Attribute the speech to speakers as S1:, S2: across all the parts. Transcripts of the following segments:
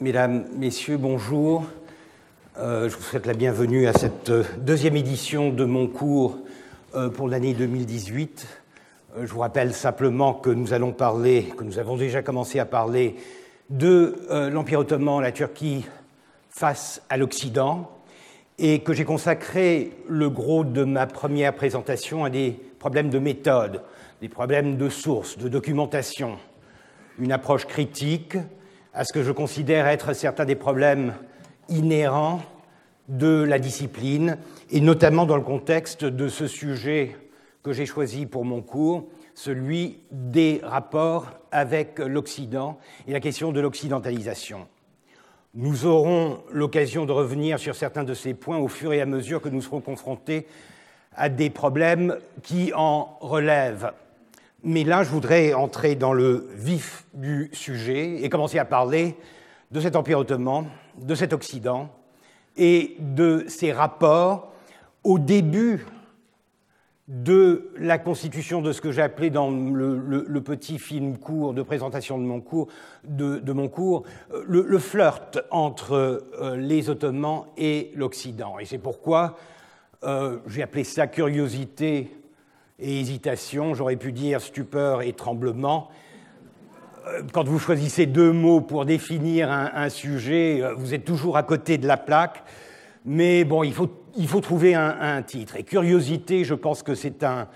S1: Mesdames, Messieurs, bonjour. Euh, je vous souhaite la bienvenue à cette euh, deuxième édition de mon cours euh, pour l'année 2018. je vous rappelle simplement que nous allons parler, que nous avons déjà commencé à parler de l'Empire ottoman, la Turquie face à l'Occident, et que j'ai consacré le gros de ma première présentation à des problèmes de méthode, des problèmes de source, de documentation, une approche critique, à ce que je considère être certains des problèmes inhérents de la discipline, et notamment dans le contexte de ce sujet que j'ai choisi pour mon cours, celui des rapports avec l'Occident et la question de l'occidentalisation. Nous aurons l'occasion de revenir sur certains de ces points au fur et à mesure que nous serons confrontés à des problèmes qui en relèvent. Mais là, je voudrais entrer dans le vif du sujet et commencer à parler de cet Empire ottoman, de cet Occident et de ses rapports au début de la constitution de ce que j'ai appelé dans le, petit film court de présentation de mon cours, de, mon cours euh, le, flirt entre euh, les Ottomans et l'Occident. Et c'est pourquoi euh, j'ai appelé ça curiosité et hésitation, j'aurais pu dire stupeur et tremblement. Euh, quand vous choisissez deux mots pour définir un, sujet, euh, vous êtes toujours à côté de la plaque. Mais bon, il faut, il faut trouver un, titre. Et curiosité, je pense que c'est un,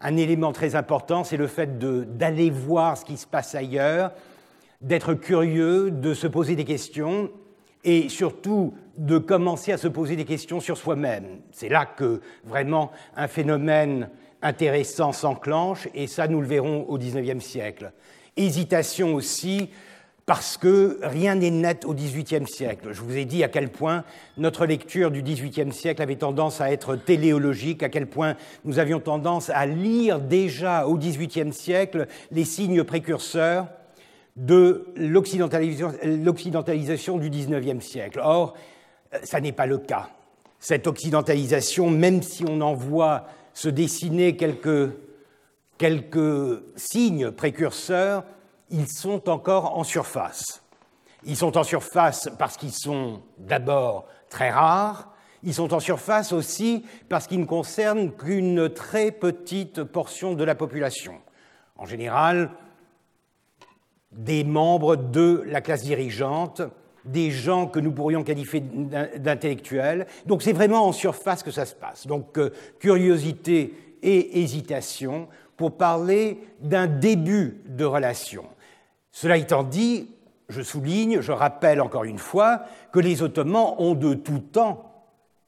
S1: un, élément très important, c'est le fait d'aller voir ce qui se passe ailleurs, d'être curieux, de se poser des questions et surtout de commencer à se poser des questions sur soi-même. C'est là que vraiment un phénomène intéressant s'enclenche, et ça, nous le verrons au XIXe siècle. Hésitation aussi, parce que rien n'est net au XVIIIe siècle. Je vous ai dit à quel point notre lecture du XVIIIe siècle avait tendance à être téléologique, à quel point nous avions tendance à lire déjà au XVIIIe siècle les signes précurseurs de l'occidentalisation du XIXe siècle. Or, ça n'est pas le cas. Cette occidentalisation, même si on en voit se dessiner quelques, quelques signes précurseurs, ils sont encore en surface. Ils sont en surface parce qu'ils sont d'abord très rares, ils sont en surface aussi parce qu'ils ne concernent qu'une très petite portion de la population. En général, des membres de la classe dirigeante, des gens que nous pourrions qualifier d'intellectuels. Donc c'est vraiment en surface que ça se passe. Donc euh, curiosité et hésitation pour parler d'un début de relation. Cela étant dit, je souligne, je rappelle encore une fois que les Ottomans ont de tout temps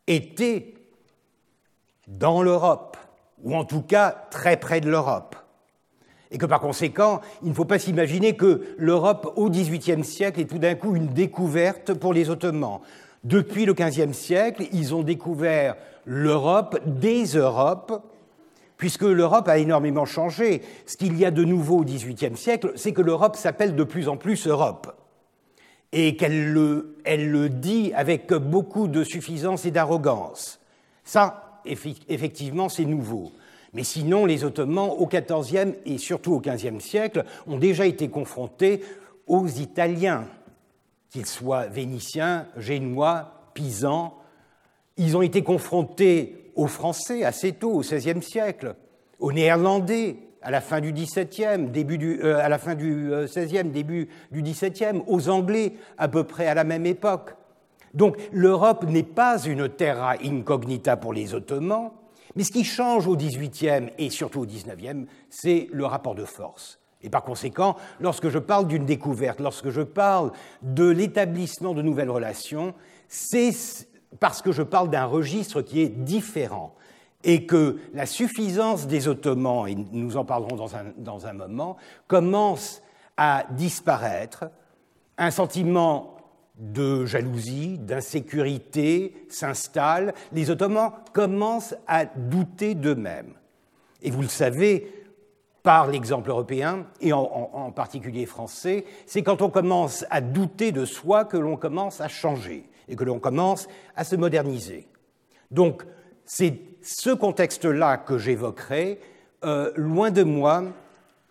S1: été dans l'Europe, ou en tout cas très près de l'Europe. Et que par conséquent, il ne faut pas s'imaginer que l'Europe au XVIIIe siècle est tout d'un coup une découverte pour les Ottomans. Depuis le XVe siècle, ils ont découvert l'Europe, des Europes, puisque l'Europe a énormément changé. Ce qu'il y a de nouveau au XVIIIe siècle, c'est que l'Europe s'appelle de plus en plus Europe, et qu'elle le, le dit avec beaucoup de suffisance et d'arrogance. Ça, effectivement, c'est nouveau. Mais sinon, les Ottomans, au XIVe et surtout au XVe siècle, ont déjà été confrontés aux Italiens, qu'ils soient vénitiens, génois, pisans. Ils ont été confrontés aux Français assez tôt, au XVIe siècle, aux Néerlandais à la fin du début du, euh, à la fin du XVIe, euh, début du XVIIe, aux Anglais à peu près à la même époque. Donc l'Europe n'est pas une terra incognita pour les Ottomans, mais ce qui change au XVIIIe et surtout au XIXe, c'est le rapport de force. Et par conséquent, lorsque je parle d'une découverte, lorsque je parle de l'établissement de nouvelles relations, c'est parce que je parle d'un registre qui est différent et que la suffisance des Ottomans, et nous en parlerons dans un, dans un moment, commence à disparaître, un sentiment de jalousie, d'insécurité s'installent, Les Ottomans commencent à douter d'eux-mêmes. Et vous le savez, par l'exemple européen, et en, particulier français, c'est quand on commence à douter de soi que l'on commence à changer et que l'on commence à se moderniser. Donc, c'est ce contexte-là que j'évoquerai, euh, loin de moi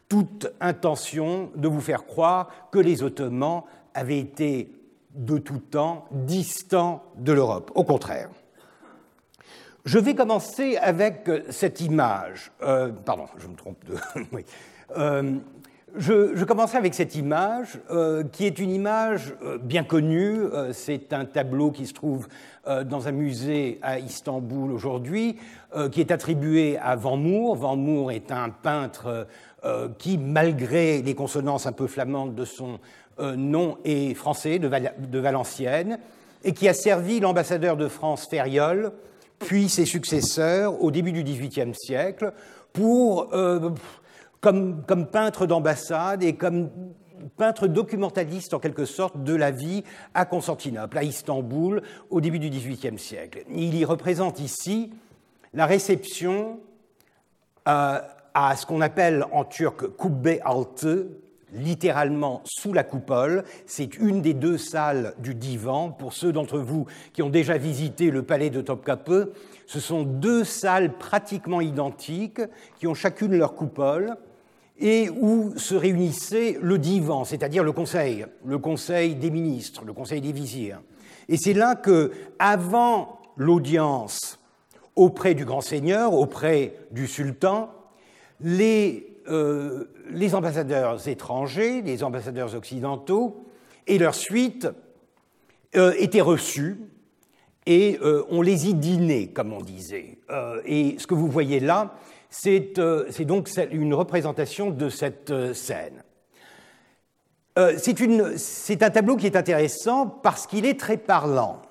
S1: toute intention de vous faire croire que les Ottomans avaient été de tout temps, distant de l'Europe. Au contraire. Je vais commencer avec euh, cette image. Euh, pardon, je me trompe de. Euh, je, commencerai avec cette image, qui est une image bien connue. c'est un tableau qui se trouve dans un musée à Istanbul aujourd'hui, qui est attribué à Van Moor. Van Moor est un peintre qui, malgré les consonances un peu flamandes de son euh, nom et français de, Valenciennes, et qui a servi l'ambassadeur de France Ferriol, puis ses successeurs au début du XVIIIe siècle, pour, euh, comme, peintre d'ambassade et comme peintre documentaliste en quelque sorte de la vie à Constantinople, à Istanbul, au début du XVIIIe siècle. Il y représente ici la réception euh, à ce qu'on appelle en turc kubbe altı, littéralement sous la coupole. C'est une des deux salles du divan. Pour ceux d'entre vous qui ont déjà visité le palais de Topkapi, ce sont deux salles pratiquement identiques qui ont chacune leur coupole et où se réunissait le divan, c'est-à-dire le conseil, le conseil des ministres, le conseil des vizirs. Et c'est là que, avant l'audience auprès du grand seigneur, auprès du sultan, les euh, les ambassadeurs étrangers, les ambassadeurs occidentaux et leur suite euh, étaient reçus et euh, on les y dînait, comme on disait. et ce que vous voyez là, c'est donc une représentation de cette scène. c'est un tableau qui est intéressant parce qu'il est très parlant.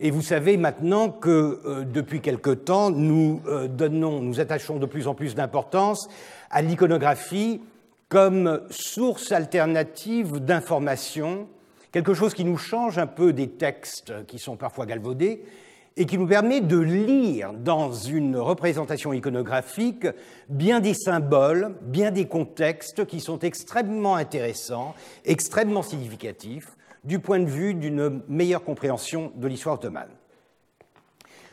S1: Et vous savez maintenant que euh, depuis quelque temps, nous euh, donnons, nous attachons de plus en plus d'importance à l'iconographie comme source alternative d'information, quelque chose qui nous change un peu des textes qui sont parfois galvaudés et qui nous permet de lire dans une représentation iconographique bien des symboles, bien des contextes qui sont extrêmement intéressants, extrêmement significatifs du point de vue d'une meilleure compréhension de l'histoire ottomane.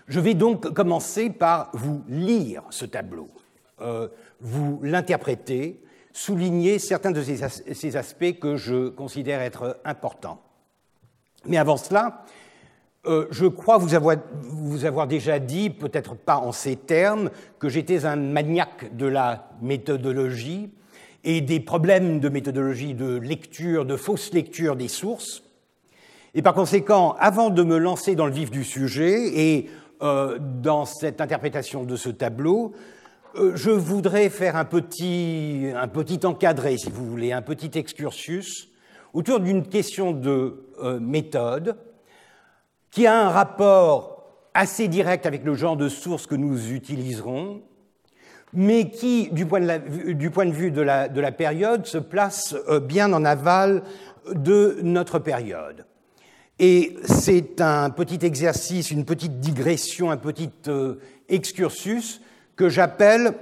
S1: Je vais donc commencer par vous lire ce tableau, euh, vous l'interpréter, souligner certains de ces aspects que je considère être importants. Mais avant cela, euh, je crois vous avoir déjà dit, peut-être pas en ces termes, que j'étais un maniaque de la méthodologie et des problèmes de méthodologie de lecture, de fausse lecture des sources. Et par conséquent, avant de me lancer dans le vif du sujet et euh, dans cette interprétation de ce tableau, euh, je voudrais faire un petit, un encadré, si vous voulez, un petit excursus autour d'une question de euh, méthode qui a un rapport assez direct avec le genre de sources que nous utiliserons mais qui, du point de, vue de la, période, se place euh, bien en aval de notre période. Et c'est un petit exercice, une petite digression, un petit euh, excursus que j'appelle,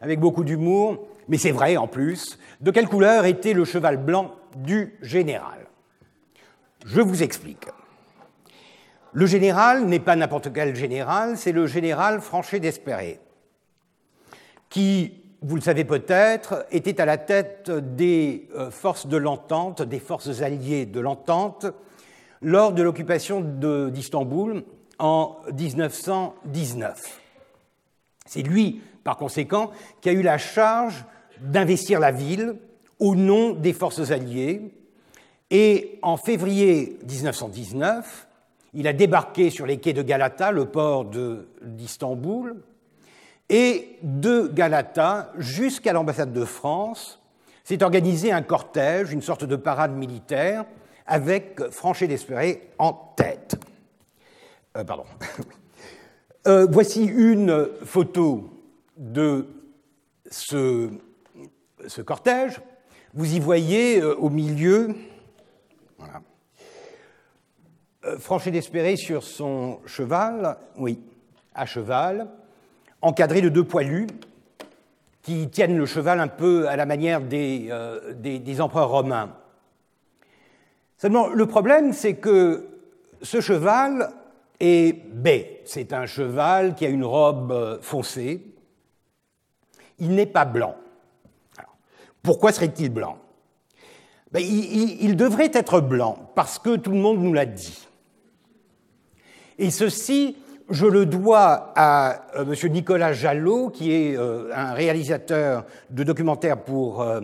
S1: avec beaucoup d'humour, mais c'est vrai en plus, de quelle couleur était le cheval blanc du général Je vous explique. Le général n'est pas n'importe quel général, c'est le général Franchet d'Espéré qui, vous le savez peut-être, était à la tête des euh, forces de l'entente, des forces alliées de l'entente, lors de l'occupation d'Istanbul en 1919. C'est lui, par conséquent, qui a eu la charge d'investir la ville au nom des forces alliées. Et en février 1919, il a débarqué sur les quais de Galata, le port d'Istanbul, et de Galata jusqu'à l'ambassade de France, s'est organisé un cortège, une sorte de parade militaire, avec Franchet d'Espéré en tête. Euh, pardon. Euh, voici une photo de ce, cortège. Vous y voyez euh, au milieu Franchet d'Espéré sur son cheval, oui, à cheval, encadré de deux poilus qui tiennent le cheval un peu à la manière euh, des, empereurs romains. Seulement, le problème, c'est que ce cheval est bai. C'est un cheval qui a une robe euh, foncée. Il n'est pas blanc. pourquoi serait-il blanc ben, il, il, devrait être blanc, parce que tout le monde nous l'a dit. Et ceci je le dois à euh, M. Nicolas Jallot, qui est euh, un réalisateur de documentaires pour euh,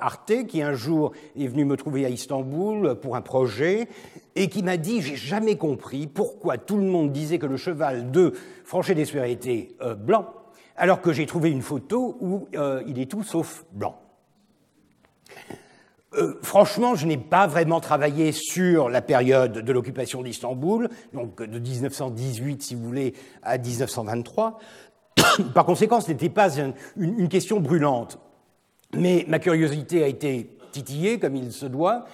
S1: Arte, qui un jour est venu me trouver à Istanbul pour un projet, et qui m'a dit J'ai jamais compris pourquoi tout le monde disait que le cheval de Franchet d'Espère était blanc, alors que j'ai trouvé une photo où il est tout sauf blanc. Euh, franchement, je n'ai pas vraiment travaillé sur la période de l'occupation d'Istanbul, donc euh, de 1918, si vous voulez, à 1923. Par conséquent, ce n'était pas une, question brûlante. Mais ma curiosité a été titillée, comme il se doit,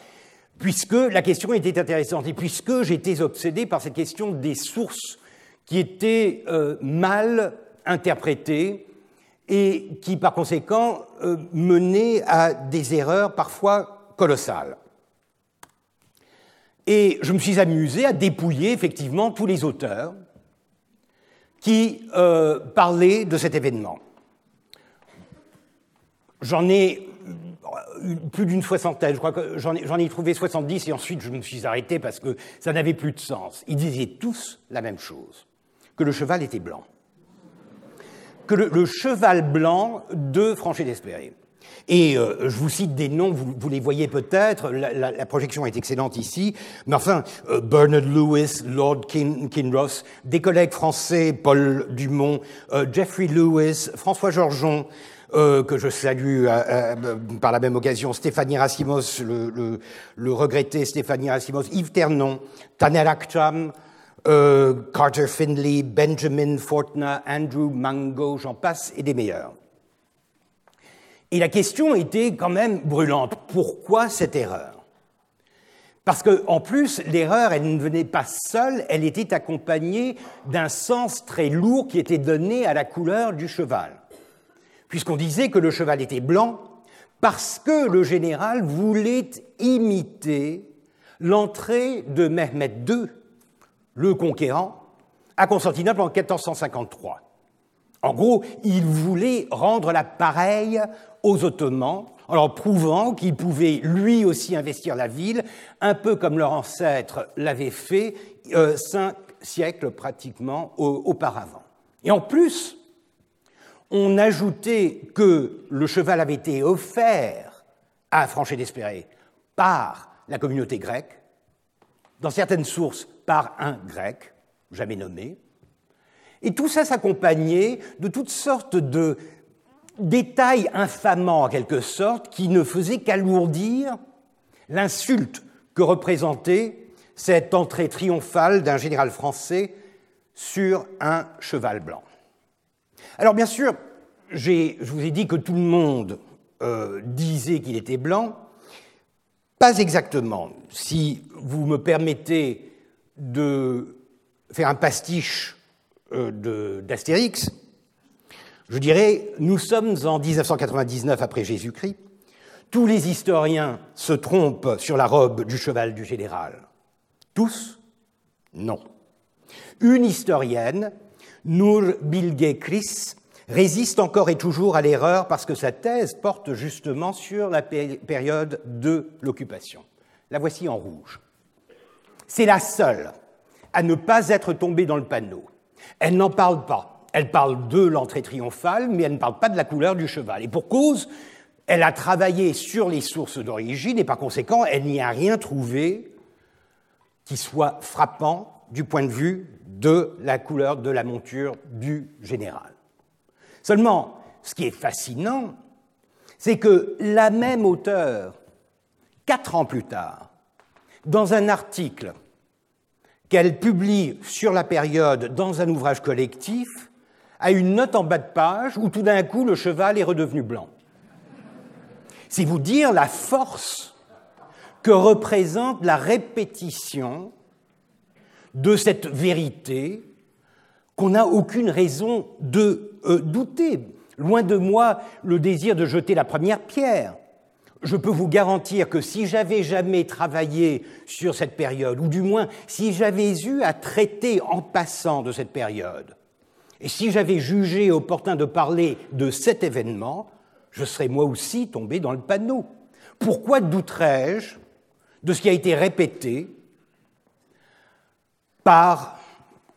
S1: puisque la question était intéressante et puisque j'étais obsédé par cette question des sources qui étaient euh, mal interprétées et qui, par conséquent, euh, menait à des erreurs parfois colossales. Et je me suis amusé à dépouiller effectivement tous les auteurs qui euh, parlaient de cet événement. J'en ai euh, plus d'une soixantaine, je crois que j'en ai, ai, trouvé 70 et ensuite je me suis arrêté parce que ça n'avait plus de sens. Ils disaient tous la même chose, que le cheval était blanc que le, cheval blanc de Franchet d'Espéré. Et euh, je vous cite des noms, vous, les voyez peut-être, la, projection est excellente ici, mais enfin, euh, Bernard Lewis, Lord Kinross, des collègues français, Paul Dumont, euh, Jeffrey Lewis, François Georgeon, que je salue par la même occasion, Stéphanie Racimos, le, le, le regretté Stéphanie Racimos, Yves Ternon, Taner Akcham, euh, Carter Finley, Benjamin Fortner, Andrew Mango, j'en passe, et des meilleurs. Et la question était quand même brûlante. Pourquoi cette erreur Parce que en plus, l'erreur, elle ne venait pas seule, elle était accompagnée d'un sens très lourd qui était donné à la couleur du cheval. Puisqu'on disait que le cheval était blanc parce que le général voulait imiter l'entrée de Mehmet II le conquérant, à Constantinople en 1453. En gros, il voulait rendre la pareille aux Ottomans en leur prouvant qu'il pouvait lui aussi investir la ville, un peu comme leur ancêtre l'avait fait euh, cinq siècles pratiquement auparavant. Et en plus, on ajoutait que le cheval avait été offert à Franchet d'Espéré par la communauté grecque. Dans certaines sources, par un grec, jamais nommé. Et tout ça s'accompagnait de toutes sortes de détails infamants, en quelque sorte, qui ne faisaient qu'alourdir l'insulte que représentait cette entrée triomphale d'un général français sur un cheval blanc. Alors bien sûr, je vous ai dit que tout le monde euh, disait qu'il était blanc. Pas exactement. Si vous me permettez de faire un pastiche euh, d'Astérix, je dirais, nous sommes en 1999 après Jésus-Christ, tous les historiens se trompent sur la robe du cheval du général. Tous Non. Une historienne, Nour bilge Kris, résiste encore et toujours à l'erreur parce que sa thèse porte justement sur la période de l'occupation. La voici en rouge. C'est la seule à ne pas être tombée dans le panneau. Elle n'en parle pas. Elle parle de l'entrée triomphale, mais elle ne parle pas de la couleur du cheval. Et pour cause, elle a travaillé sur les sources d'origine et par conséquent, elle n'y a rien trouvé qui soit frappant du point de vue de la couleur de la monture du général. Seulement, ce qui est fascinant, c'est que la même auteur, quatre ans plus tard, dans un article qu'elle publie sur la période dans un ouvrage collectif, à une note en bas de page où tout d'un coup le cheval est redevenu blanc. C'est vous dire la force que représente la répétition de cette vérité qu'on n'a aucune raison de euh, douter. Loin de moi le désir de jeter la première pierre je peux vous garantir que si j'avais jamais travaillé sur cette période, ou du moins si j'avais eu à traiter en passant de cette période, et si j'avais jugé opportun de parler de cet événement, je serais moi aussi tombé dans le panneau. Pourquoi douterais-je de ce qui a été répété par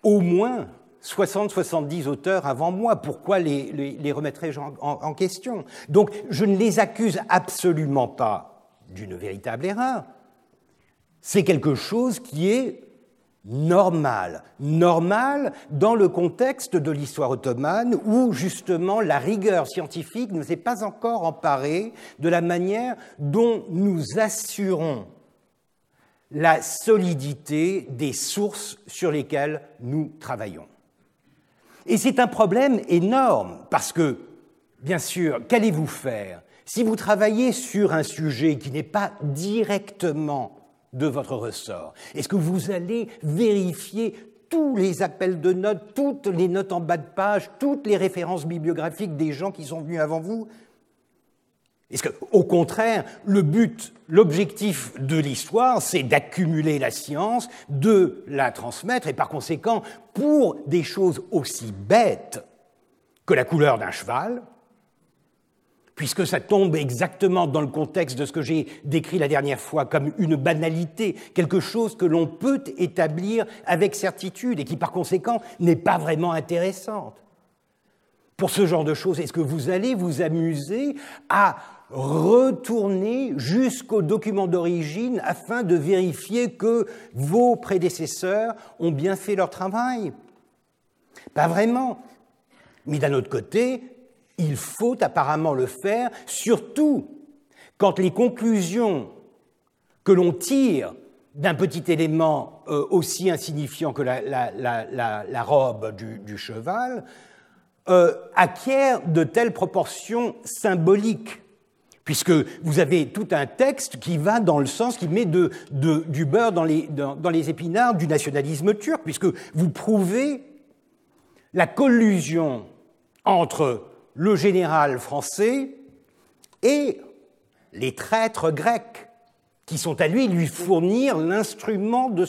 S1: au moins 60-70 auteurs avant moi. Pourquoi les, remettrais-je en, en question Donc je ne les accuse absolument pas d'une véritable erreur. C'est quelque chose qui est normal, normal dans le contexte de l'histoire ottomane où justement la rigueur scientifique ne s'est pas encore emparée de la manière dont nous assurons la solidité des sources sur lesquelles nous travaillons. Et c'est un problème énorme, parce que, bien sûr, qu'allez-vous faire si vous travaillez sur un sujet qui n'est pas directement de votre ressort Est-ce que vous allez vérifier tous les appels de notes, toutes les notes en bas de page, toutes les références bibliographiques des gens qui sont venus avant vous est-ce qu'au contraire, le but, l'objectif de l'histoire, c'est d'accumuler la science, de la transmettre, et par conséquent, pour des choses aussi bêtes que la couleur d'un cheval, puisque ça tombe exactement dans le contexte de ce que j'ai décrit la dernière fois comme une banalité, quelque chose que l'on peut établir avec certitude et qui par conséquent n'est pas vraiment intéressante. Pour ce genre de choses, est-ce que vous allez vous amuser à retourner jusqu'au document d'origine afin de vérifier que vos prédécesseurs ont bien fait leur travail. Pas vraiment. Mais d'un autre côté, il faut apparemment le faire, surtout quand les conclusions que l'on tire d'un petit élément euh, aussi insignifiant que la, robe du, cheval euh, acquièrent de telles proportions symboliques puisque vous avez tout un texte qui va dans le sens, qui met du beurre dans les, épinards du nationalisme turc, puisque vous prouvez la collusion entre le général français et les traîtres grecs, qui sont à lui lui fournir l'instrument de,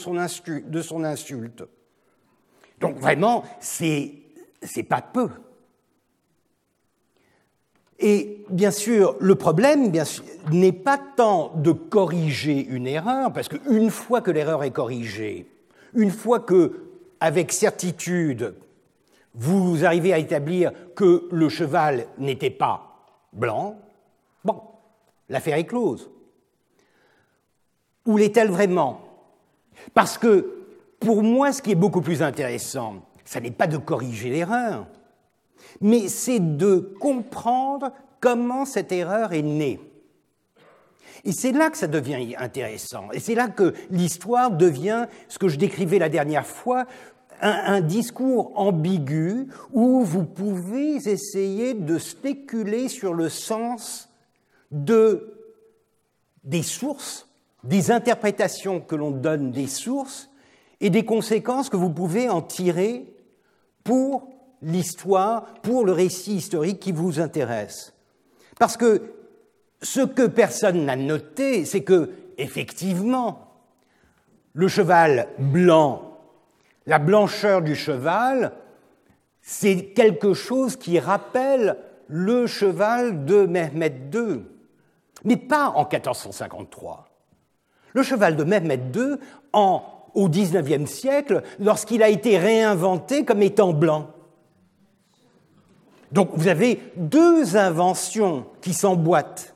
S1: de son, insulte. Donc vraiment, c'est pas peu. Et bien sûr, le problème n'est pas tant de corriger une erreur, parce qu'une fois que l'erreur est corrigée, une fois que, avec certitude, vous arrivez à établir que le cheval n'était pas blanc, bon, l'affaire est close. Où l'est-elle vraiment Parce que, pour moi, ce qui est beaucoup plus intéressant, ce n'est pas de corriger l'erreur, mais c'est de comprendre comment cette erreur est née. Et c'est là que ça devient intéressant, et c'est là que l'histoire devient ce que je décrivais la dernière fois, un, discours ambigu où vous pouvez essayer de spéculer sur le sens de, des sources, des interprétations que l'on donne des sources et des conséquences que vous pouvez en tirer pour l'histoire pour le récit historique qui vous intéresse. Parce que ce que personne n'a noté, c'est que, effectivement, le cheval blanc, la blancheur du cheval, c'est quelque chose qui rappelle le cheval de Mehmet II, mais pas en 1453. Le cheval de Mehmet II, en, au XIXe siècle, lorsqu'il a été réinventé comme étant blanc. Donc vous avez deux inventions qui s'emboîtent.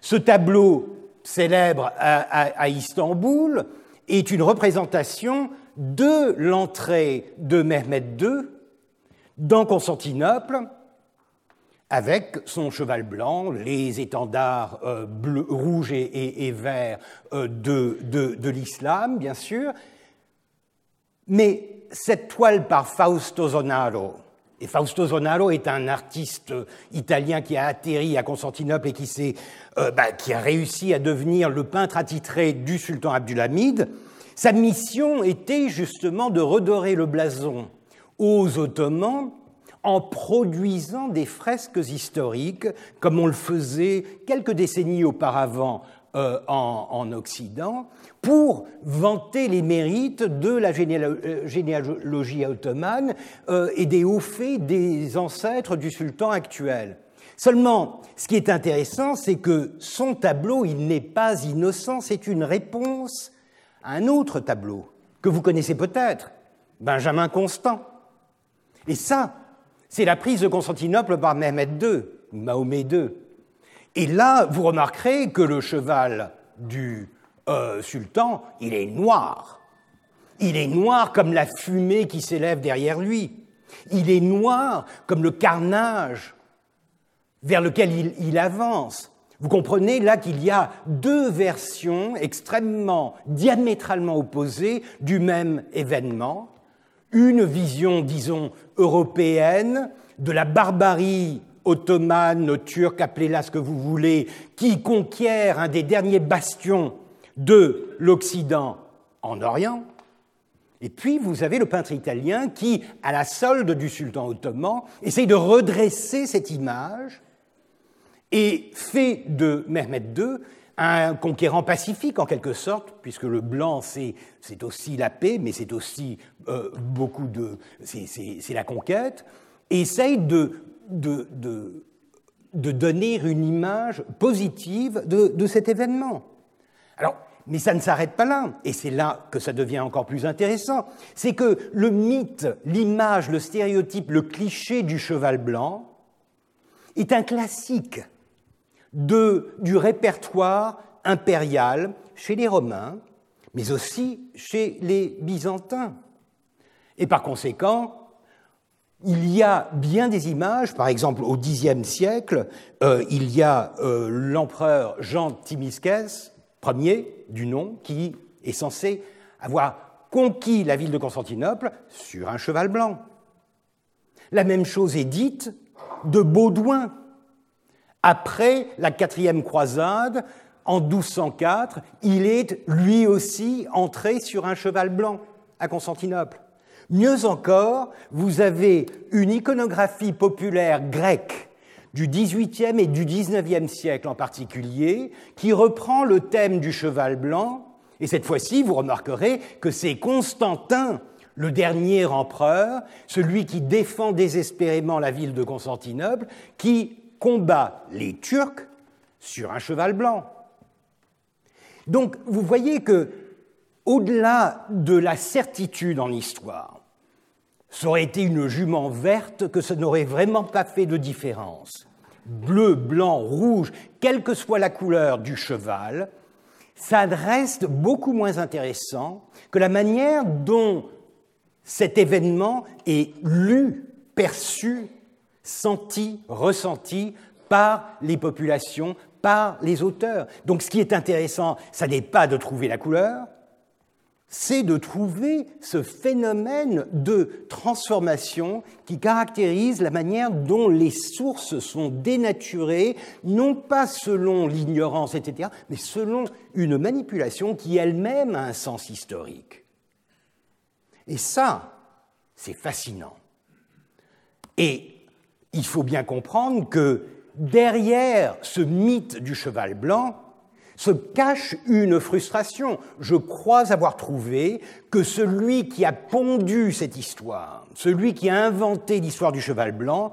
S1: Ce tableau célèbre à, Istanbul est une représentation de l'entrée de Mehmet II dans Constantinople avec son cheval blanc, les étendards euh, rouges et, verts euh, de, de l'islam, bien sûr. Mais cette toile par Fausto Zonaro, et Fausto Zonaro est un artiste euh, italien qui a atterri à Constantinople et qui, euh, bah, qui a réussi à devenir le peintre attitré du sultan Abdulhamid. Sa mission était justement de redorer le blason aux Ottomans en produisant des fresques historiques, comme on le faisait quelques décennies auparavant euh, en, Occident pour vanter les mérites de la euh, généalogie ottomane euh, et des hauts faits des ancêtres du sultan actuel. Seulement, ce qui est intéressant, c'est que son tableau, il n'est pas innocent, c'est une réponse à un autre tableau que vous connaissez peut-être, Benjamin Constant. Et ça, c'est la prise de Constantinople par Mehmed II, Mahomet II. Et là, vous remarquerez que le cheval du euh, sultan, il est noir. Il est noir comme la fumée qui s'élève derrière lui. Il est noir comme le carnage vers lequel il avance. Vous comprenez là qu'il y a deux versions extrêmement diamétralement opposées du même événement. Une vision, disons, européenne de la barbarie ottomane, turc, Turcs, appelez-la ce que vous voulez, qui conquiert un des derniers bastions de l'Occident en Orient. Et puis vous avez le peintre italien qui, à la solde du sultan ottoman, essaye de redresser cette image et fait de Mehmet II un conquérant pacifique en quelque sorte, puisque le blanc c'est aussi la paix, mais c'est aussi euh, beaucoup de c'est la conquête, essaye de de, donner une image positive de, cet événement. Alors, mais ça ne s'arrête pas là, et c'est là que ça devient encore plus intéressant. C'est que le mythe, l'image, le stéréotype, le cliché du cheval blanc est un classique du répertoire impérial chez les Romains, mais aussi chez les Byzantins. Et par conséquent, il y a bien des images, par exemple au Xe siècle, euh, il y a euh, l'empereur Jean Timisques, premier du nom, qui est censé avoir conquis la ville de Constantinople sur un cheval blanc. La même chose est dite de Baudouin. Après la quatrième croisade, en 1204, il est lui aussi entré sur un cheval blanc à Constantinople. Mieux encore, vous avez une iconographie populaire grecque du XVIIIe et du XIXe siècle en particulier, qui reprend le thème du cheval blanc, et cette fois-ci, vous remarquerez que c'est Constantin, le dernier empereur, celui qui défend désespérément la ville de Constantinople, qui combat les Turcs sur un cheval blanc. Donc vous voyez que au-delà de la certitude en histoire, ça aurait été une jument verte que ça n'aurait vraiment pas fait de différence. Bleu, blanc, rouge, quelle que soit la couleur du cheval, ça reste beaucoup moins intéressant que la manière dont cet événement est lu, perçu, senti, ressenti par les populations, par les auteurs. Donc ce qui est intéressant, ça n'est pas de trouver la couleur, c'est de trouver ce phénomène de transformation qui caractérise la manière dont les sources sont dénaturées, non pas selon l'ignorance, etc., mais selon une manipulation qui elle-même a un sens historique. Et ça, c'est fascinant. Et il faut bien comprendre que derrière ce mythe du cheval blanc, se cache une frustration. Je crois avoir trouvé que celui qui a pondu cette histoire, celui qui a inventé l'histoire du cheval blanc,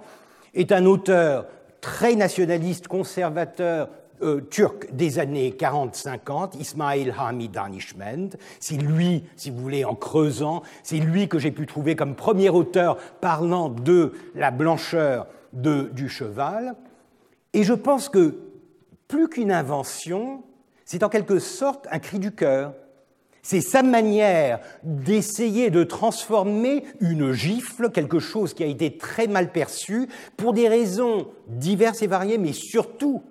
S1: est un auteur très nationaliste, conservateur, euh, turc des années 40-50, Ismail Hamid Arnishment. C'est lui, si vous voulez, en creusant, c'est lui que j'ai pu trouver comme premier auteur parlant de la blancheur du cheval. Et je pense que plus qu'une invention, c'est en quelque sorte un cri du cœur. C'est sa manière d'essayer de transformer une gifle, quelque chose qui a été très mal perçu, pour des raisons diverses et variées, mais surtout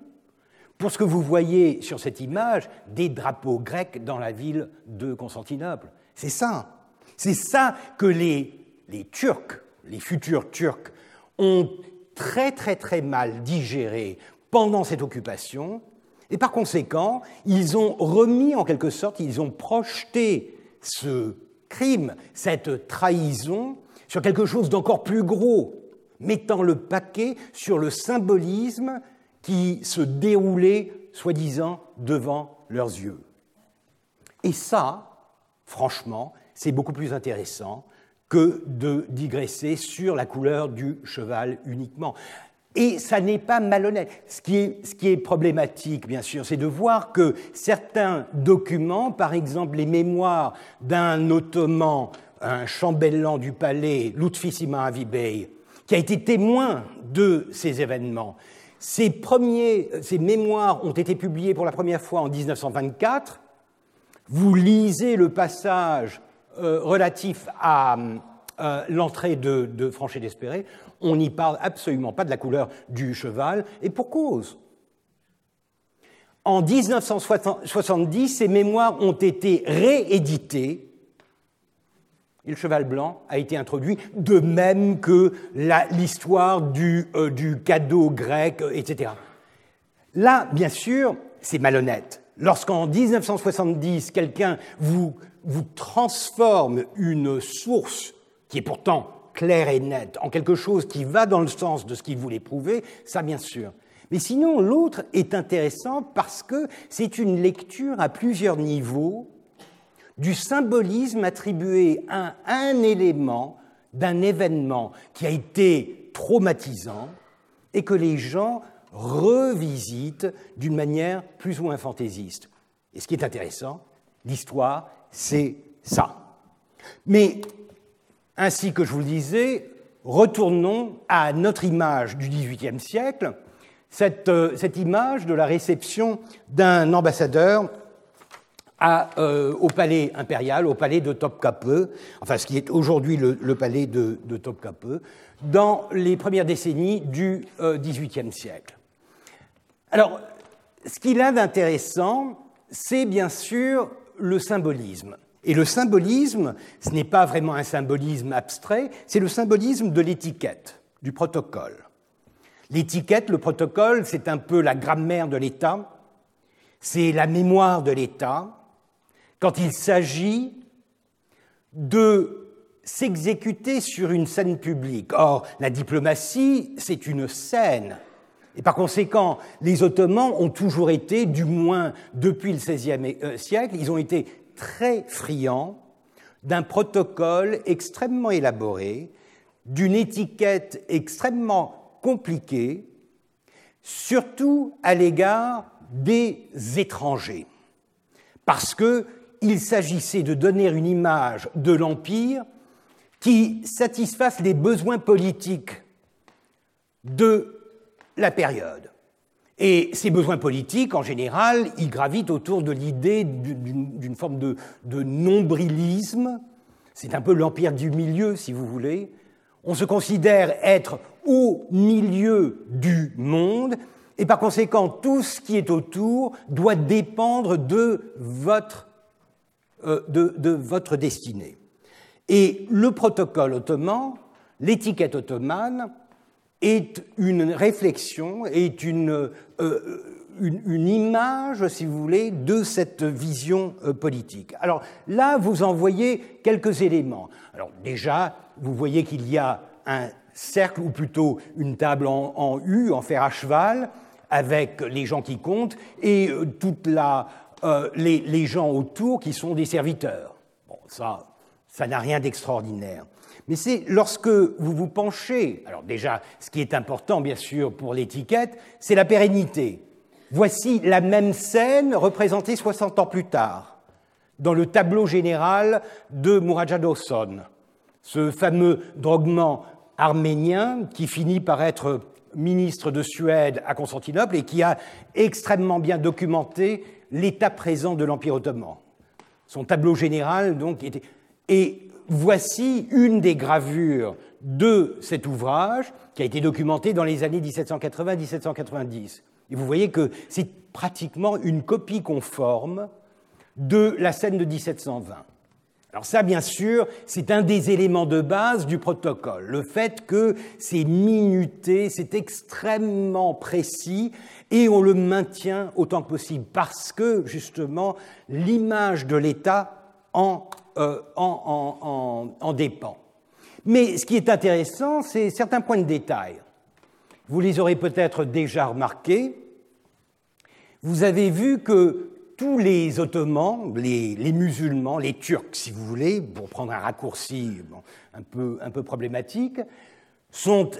S1: pour ce que vous voyez sur cette image, des drapeaux grecs dans la ville de Constantinople. C'est ça. C'est ça que les, Turcs, les futurs Turcs, ont très très très mal digéré pendant cette occupation et par conséquent, ils ont remis en quelque sorte, ils ont projeté ce crime, cette trahison, sur quelque chose d'encore plus gros, mettant le paquet sur le symbolisme qui se déroulait, soi-disant, devant leurs yeux. Et ça, franchement, c'est beaucoup plus intéressant que de digresser sur la couleur du cheval uniquement. Et ça n'est pas malhonnête. Ce qui, est, problématique, bien sûr, c'est de voir que certains documents, par exemple les mémoires d'un ottoman, un chambellan du palais, Lutfissima Avibei, qui a été témoin de ces événements, ces, premiers, ces mémoires ont été publiés pour la première fois en 1924. Vous lisez le passage euh, relatif à, euh, l'entrée de, de Franchet d'Espéré, on n'y parle absolument pas de la couleur du cheval, et pour cause. En 1970, ces mémoires ont été rééditées et le cheval blanc a été introduit, de même que l'histoire euh, du, cadeau grec, euh, etc. Là, bien sûr, c'est malhonnête. Lorsqu'en 1970, quelqu'un vous, vous transforme une source qui est pourtant clair et net, en quelque chose qui va dans le sens de ce qu'il voulait prouver, ça bien sûr. Mais sinon, l'autre est intéressant parce que c'est une lecture à plusieurs niveaux du symbolisme attribué à un élément d'un événement qui a été traumatisant et que les gens revisitent d'une manière plus ou moins fantaisiste. Et ce qui est intéressant, l'histoire, c'est ça. Mais ainsi que je vous le disais, retournons à notre image du XVIIIe siècle, euh, cette, image de la réception d'un ambassadeur euh, au palais impérial, au palais de Topkapi, enfin ce qui est aujourd'hui le, palais de, de, Topkapi, dans les premières décennies du euh, XVIIIe siècle. Alors, ce qu'il a d'intéressant, c'est bien sûr le symbolisme. Et le symbolisme, ce n'est pas vraiment un symbolisme abstrait, c'est le symbolisme de l'étiquette, du protocole. L'étiquette, le protocole, c'est un peu la grammaire de l'État, c'est la mémoire de l'État quand il s'agit de s'exécuter sur une scène publique. Or, la diplomatie, c'est une scène. Et par conséquent, les Ottomans ont toujours été, du moins depuis le XVIe euh, siècle, ils ont été très friand d'un protocole extrêmement élaboré, d'une étiquette extrêmement compliquée, surtout à l'égard des étrangers, parce qu'il s'agissait de donner une image de l'Empire qui satisfasse les besoins politiques de la période. Et ces besoins politiques, en général, ils gravitent autour de l'idée d'une forme de, nombrilisme. C'est un peu l'empire du milieu, si vous voulez. On se considère être au milieu du monde, et par conséquent, tout ce qui est autour doit dépendre de votre, euh, de votre destinée. Et le protocole ottoman, l'étiquette ottomane, est une réflexion, est euh, une, image, si vous voulez, de cette vision euh, politique. Alors là, vous en voyez quelques éléments. Alors déjà, vous voyez qu'il y a un cercle, ou plutôt une table en, U, en fer à cheval, avec les gens qui comptent et euh, toute la, les, les gens autour qui sont des serviteurs. Bon, ça, ça n'a rien d'extraordinaire. Mais c'est lorsque vous vous penchez, alors déjà, ce qui est important bien sûr pour l'étiquette, c'est la pérennité. Voici la même scène représentée 60 ans plus tard, dans le tableau général de Muraja Dawson, ce fameux droguement arménien qui finit par être ministre de Suède à Constantinople et qui a extrêmement bien documenté l'état présent de l'Empire ottoman. Son tableau général, donc, était voici une des gravures de cet ouvrage qui a été documenté dans les années 1780-1790. Et vous voyez que c'est pratiquement une copie conforme de la scène de 1720. Alors ça, bien sûr, c'est un des éléments de base du protocole, le fait que c'est minuté, c'est extrêmement précis et on le maintient autant que possible parce que, justement, l'image de l'État en euh, en, en, dépend. Mais ce qui est intéressant, c'est certains points de détail. Vous les aurez peut-être déjà remarqués. Vous avez vu que tous les Ottomans, les, musulmans, les Turcs, si vous voulez, pour prendre un raccourci un, peu, un peu problématique, sont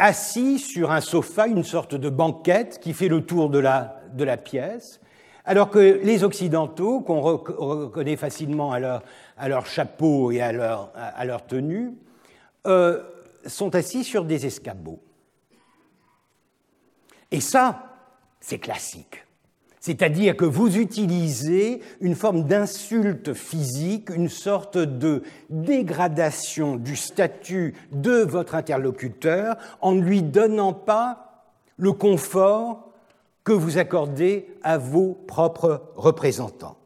S1: assis sur un sofa, une sorte de banquette qui fait le tour de la, de la pièce. Alors que les Occidentaux, qu'on reconnaît facilement à leur, chapeau et à leur, tenue, euh, sont assis sur des escabeaux. Et ça, c'est classique. C'est-à-dire que vous utilisez une forme d'insulte physique, une sorte de dégradation du statut de votre interlocuteur en ne lui donnant pas le confort que vous accordez à vos propres représentants.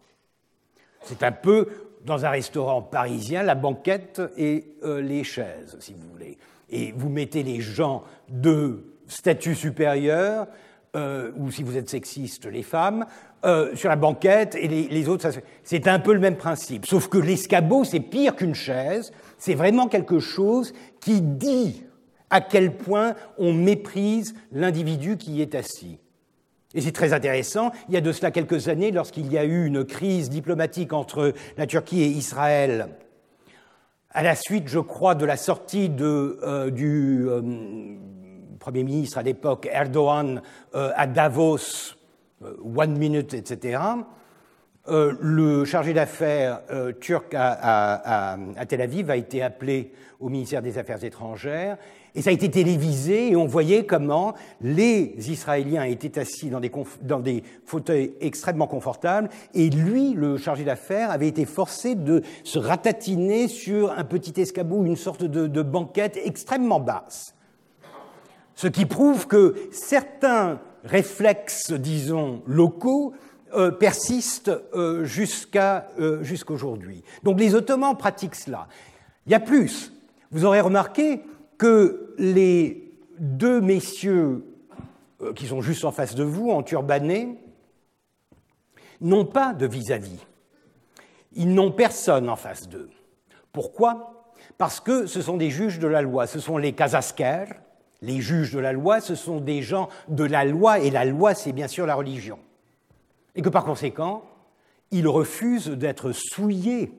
S1: C'est un peu dans un restaurant parisien la banquette et euh, les chaises, si vous voulez. Et vous mettez les gens de statut supérieur, euh, ou si vous êtes sexiste, les femmes, euh, sur la banquette et les, autres. C'est un peu le même principe. Sauf que l'escabeau, c'est pire qu'une chaise. C'est vraiment quelque chose qui dit à quel point on méprise l'individu qui y est assis. Et c'est très intéressant, il y a de cela quelques années, lorsqu'il y a eu une crise diplomatique entre la Turquie et Israël, à la suite, je crois, de la sortie euh, du euh, Premier ministre à l'époque, Erdogan, euh, à Davos, One Minute, etc., le chargé d'affaires turc à, Tel Aviv a été appelé au ministère des Affaires étrangères et ça a été télévisé et on voyait comment les Israéliens étaient assis dans des, dans des fauteuils extrêmement confortables et lui, le chargé d'affaires, avait été forcé de se ratatiner sur un petit escabeau, une sorte de, banquette extrêmement basse. Ce qui prouve que certains réflexes, disons, locaux euh, persistent euh, jusqu'à aujourd'hui. jusqu'aujourd'hui. Donc les Ottomans pratiquent cela. Il y a plus. Vous aurez remarqué, que les deux messieurs euh, qui sont juste en face de vous, en turbané, n'ont pas de vis-à-vis. Ils n'ont personne en face d'eux. Pourquoi Parce que ce sont des juges de la loi, ce sont les kazaskers, les juges de la loi, ce sont des gens de la loi, et la loi, c'est bien sûr la religion. Et que par conséquent, ils refusent d'être souillés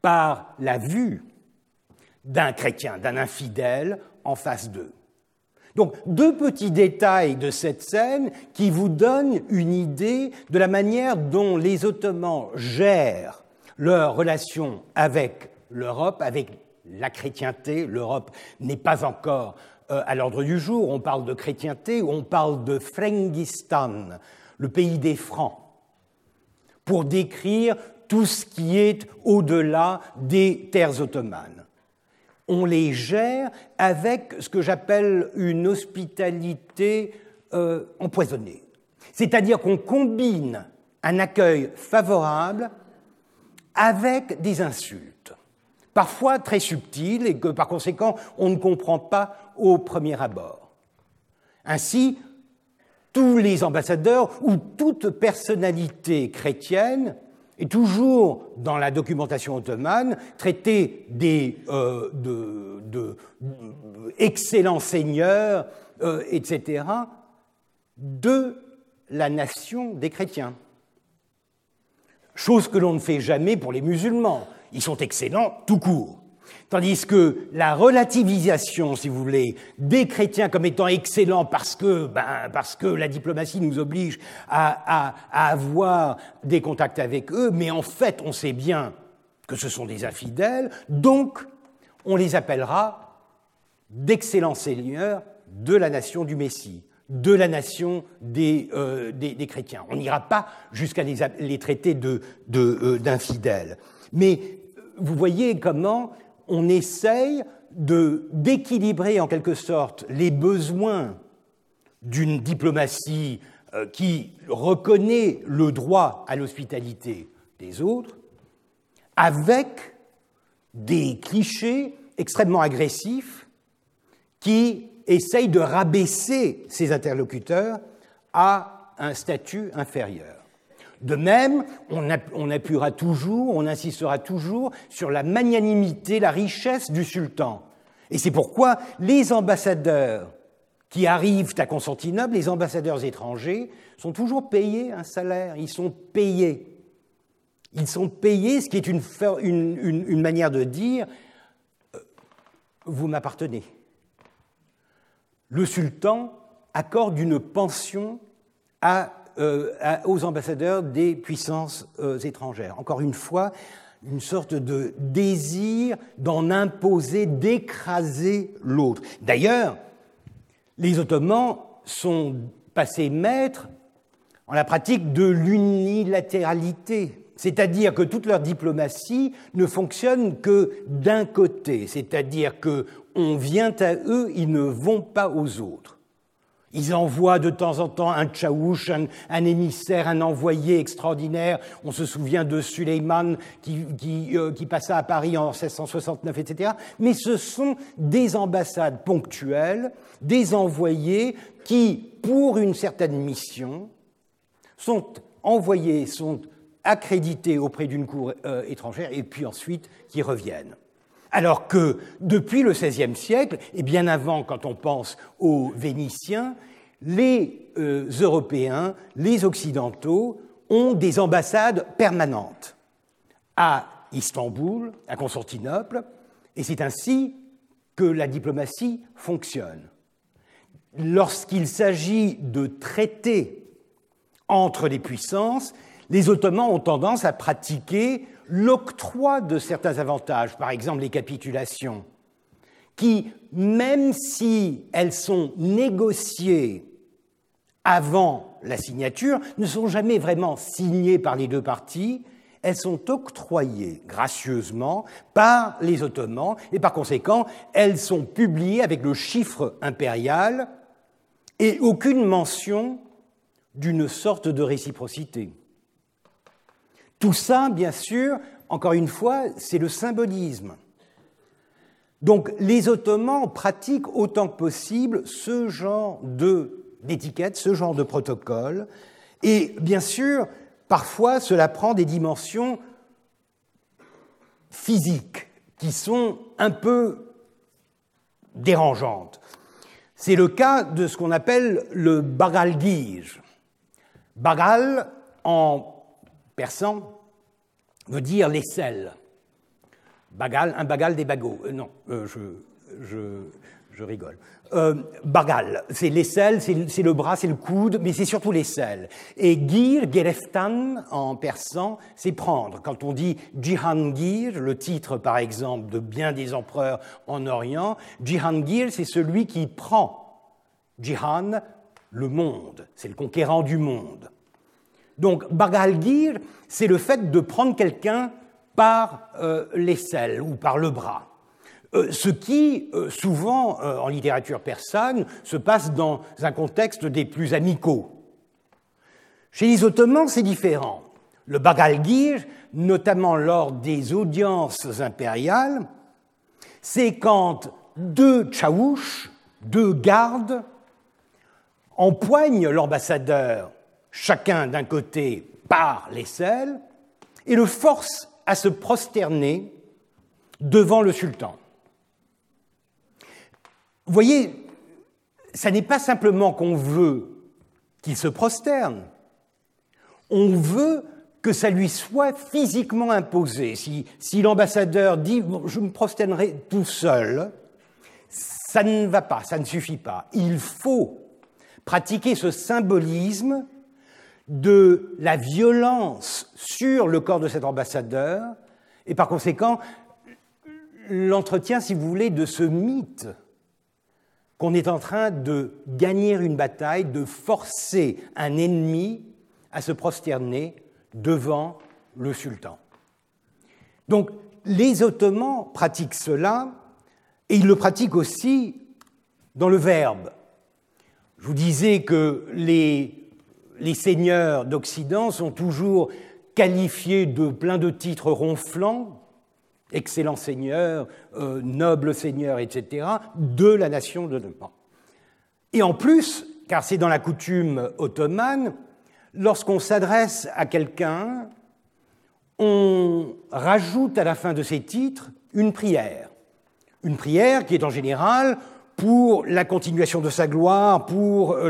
S1: par la vue d'un chrétien, d'un infidèle en face d'eux. Donc deux petits détails de cette scène qui vous donnent une idée de la manière dont les Ottomans gèrent leur relation avec l'Europe, avec la chrétienté. L'Europe n'est pas encore euh, à l'ordre du jour. On parle de chrétienté on parle de Frengistan, le pays des Francs, pour décrire tout ce qui est au-delà des terres ottomanes on les gère avec ce que j'appelle une hospitalité euh, empoisonnée. C'est-à-dire qu'on combine un accueil favorable avec des insultes, parfois très subtiles et que par conséquent on ne comprend pas au premier abord. Ainsi, tous les ambassadeurs ou toute personnalité chrétienne et toujours dans la documentation ottomane, traiter des euh, excellents seigneurs, euh, etc., de la nation des chrétiens. Chose que l'on ne fait jamais pour les musulmans. Ils sont excellents tout court. Tandis que la relativisation, si vous voulez, des chrétiens comme étant excellents parce que, ben, la diplomatie nous oblige à, avoir des contacts avec eux, mais en fait, on sait bien que ce sont des infidèles, donc on les appellera d'excellents seigneurs de la nation du Messie, de la nation des, euh, chrétiens. On n'ira pas jusqu'à les, traiter euh, d'infidèles. Mais euh, vous voyez comment on essaye d'équilibrer en quelque sorte les besoins d'une diplomatie euh, qui reconnaît le droit à l'hospitalité des autres avec des clichés extrêmement agressifs qui essayent de rabaisser ses interlocuteurs à un statut inférieur. De même, on, appuiera toujours, on insistera toujours sur la magnanimité, la richesse du sultan. Et c'est pourquoi les ambassadeurs qui arrivent à Constantinople, les ambassadeurs étrangers, sont toujours payés un salaire, ils sont payés. Ils sont payés, ce qui est une, manière de dire, euh, vous m'appartenez. Le sultan accorde une pension à euh, aux ambassadeurs des puissances euh, étrangères. Encore une fois, une sorte de désir d'en imposer, d'écraser l'autre. D'ailleurs, les Ottomans sont passés maîtres en la pratique de l'unilatéralité, c'est-à-dire que toute leur diplomatie ne fonctionne que d'un côté, c'est-à-dire que on vient à eux, ils ne vont pas aux autres. Ils envoient de temps en temps un tchaouch, un, émissaire, un envoyé extraordinaire. On se souvient de Suleiman qui, euh, passa à Paris en 1669, etc. Mais ce sont des ambassades ponctuelles, des envoyés qui, pour une certaine mission, sont envoyés, sont accrédités auprès d'une cour euh, étrangère et puis ensuite qui reviennent. Alors que depuis le XVIe siècle, et bien avant quand on pense aux Vénitiens, les euh, Européens, les Occidentaux ont des ambassades permanentes à Istanbul, à Constantinople, et c'est ainsi que la diplomatie fonctionne. Lorsqu'il s'agit de traités entre les puissances, les Ottomans ont tendance à pratiquer l'octroi de certains avantages, par exemple les capitulations, qui, même si elles sont négociées avant la signature, ne sont jamais vraiment signées par les deux parties, elles sont octroyées gracieusement par les Ottomans et par conséquent, elles sont publiées avec le chiffre impérial et aucune mention d'une sorte de réciprocité. Tout ça, bien sûr, encore une fois, c'est le symbolisme. Donc les Ottomans pratiquent autant que possible ce genre d'étiquette, ce genre de protocole. Et bien sûr, parfois, cela prend des dimensions physiques qui sont un peu dérangeantes. C'est le cas de ce qu'on appelle le baraldige. Bagal, en persan veut dire les selles. Bagal, un bagal des bagots. Euh, non, euh, je, rigole. Euh, bagal, c'est l'aisselle, c'est le bras, c'est le coude, mais c'est surtout les l'aisselle. Et gir, gereftan, en persan, c'est prendre. Quand on dit Jihangir, le titre par exemple de bien des empereurs en Orient, Jihangir, c'est celui qui prend. Jihan, le monde, c'est le conquérant du monde. Donc, bagalgir », c'est le fait de prendre quelqu'un par euh, les l'aisselle ou par le bras. Euh, ce qui, euh, souvent, en littérature persane, se passe dans un contexte des plus amicaux. Chez les Ottomans, c'est différent. Le bagalgir », notamment lors des audiences impériales, c'est quand deux tchaouches, deux gardes, empoignent l'ambassadeur chacun d'un côté par l'aisselle, et le force à se prosterner devant le sultan. Vous voyez, ça n'est pas simplement qu'on veut qu'il se prosterne, on veut que ça lui soit physiquement imposé. Si, si l'ambassadeur dit je me prosternerai tout seul, ça ne va pas, ça ne suffit pas. Il faut pratiquer ce symbolisme de la violence sur le corps de cet ambassadeur, et par conséquent, l'entretien, si vous voulez, de ce mythe qu'on est en train de gagner une bataille, de forcer un ennemi à se prosterner devant le sultan. Donc les Ottomans pratiquent cela et ils le pratiquent aussi dans le verbe. Je vous disais que les les seigneurs d'Occident sont toujours qualifiés de plein de titres ronflants, excellent seigneur, euh, noble seigneur, etc., de la nation de Nepal. Et en plus, car c'est dans la coutume ottomane, lorsqu'on s'adresse à quelqu'un, on rajoute à la fin de ces titres une prière. Une prière qui est en général pour la continuation de sa gloire, pour euh,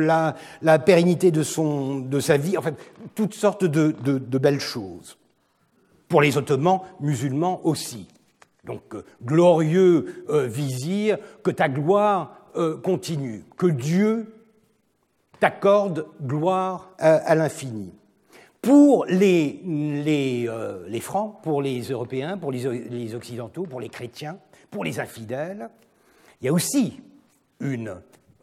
S1: la, pérennité de, sa vie, en fait, toutes sortes de, belles choses. Pour les Ottomans, musulmans aussi. Donc, euh, glorieux euh, vizir, que ta gloire continue, que Dieu t'accorde gloire à, l'infini. Pour les, Francs, pour les Européens, pour les Occidentaux, pour les chrétiens, pour les infidèles, il y a aussi une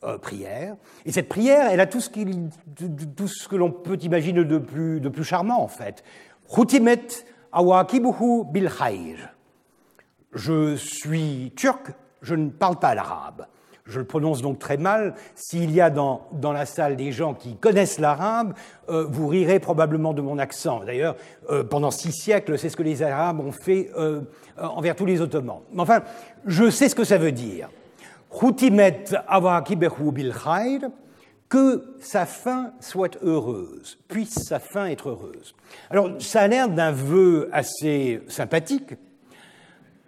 S1: euh, prière. Et cette prière, elle a tout ce, tout ce que l'on peut imaginer de plus, charmant, en fait. Hutimet awakibuhu bil Je suis turc, je ne parle pas l'arabe. Je le prononce donc très mal. S'il y a dans, dans, la salle des gens qui connaissent l'arabe, euh, vous rirez probablement de mon accent. D'ailleurs, euh, pendant six siècles, c'est ce que les Arabes ont fait envers tous les Ottomans. Mais Enfin, je sais ce que ça veut dire que sa fin soit heureuse, puisse sa fin être heureuse. Alors, ça a l'air d'un vœu assez sympathique,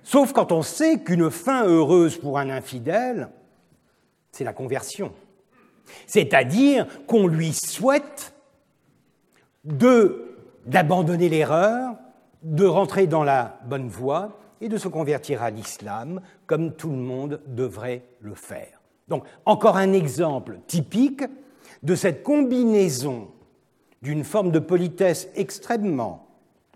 S1: sauf quand on sait qu'une fin heureuse pour un infidèle, c'est la conversion. C'est-à-dire qu'on lui souhaite d'abandonner l'erreur, de rentrer dans la bonne voie et de se convertir à l'islam, comme tout le monde devrait le faire. Donc, encore un exemple typique de cette combinaison d'une forme de politesse extrêmement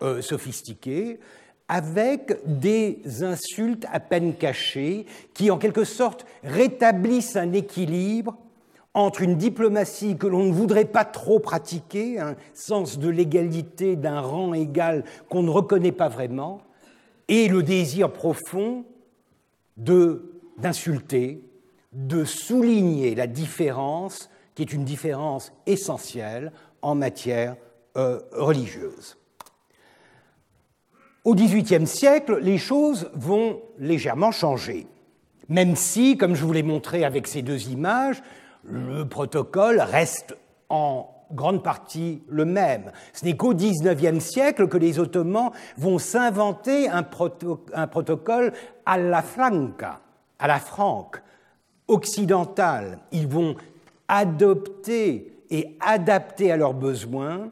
S1: euh, sophistiquée avec des insultes à peine cachées qui, en quelque sorte, rétablissent un équilibre entre une diplomatie que l'on ne voudrait pas trop pratiquer, un sens de l'égalité d'un rang égal qu'on ne reconnaît pas vraiment, et le désir profond d'insulter, de, souligner la différence, qui est une différence essentielle en matière euh, religieuse. Au XVIIIe siècle, les choses vont légèrement changer, même si, comme je vous l'ai montré avec ces deux images, le protocole reste en grande partie le même. Ce n'est qu'au XIXe siècle que les Ottomans vont s'inventer un, protocole à la franca, à la franque, occidentale. Ils vont adopter et adapter à leurs besoins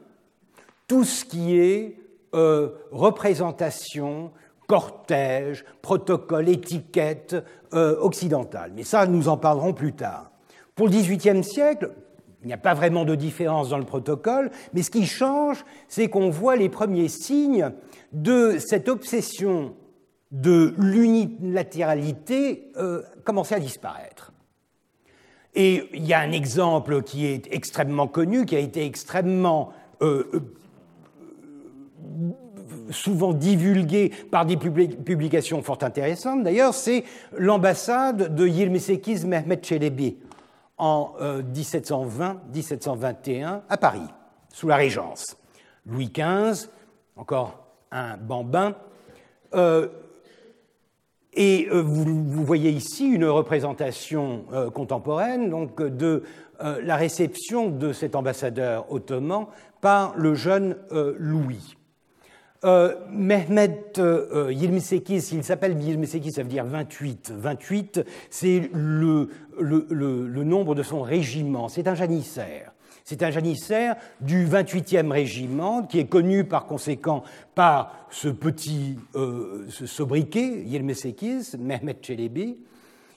S1: tout ce qui est euh, représentation, cortège, protocole, étiquette euh, occidentale. Mais ça, nous en parlerons plus tard. Pour le XVIIIe siècle, il n'y a pas vraiment de différence dans le protocole, mais ce qui change, c'est qu'on voit les premiers signes de cette obsession de l'unilatéralité euh, commencer à disparaître. Et il y a un exemple qui est extrêmement connu, qui a été extrêmement euh, euh, souvent divulgué par des publications fort intéressantes d'ailleurs, c'est l'ambassade de Yilmisekiz Mehmet Chelebi en 1720-1721 euh, à Paris, sous la Régence. Louis XV, encore un bambin, euh, et euh, vous, voyez ici une représentation contemporaine donc, de la réception de cet ambassadeur ottoman par le jeune Louis. Euh, Mehmet euh, euh il s'appelle Yelmesekis, ça veut dire 28. 28, c'est le, le, le, nombre de son régiment. C'est un janissaire. C'est un janissaire du 28e régiment qui est connu par conséquent par ce petit euh, ce sobriquet, Yelmesekis, Mehmet Chelebi.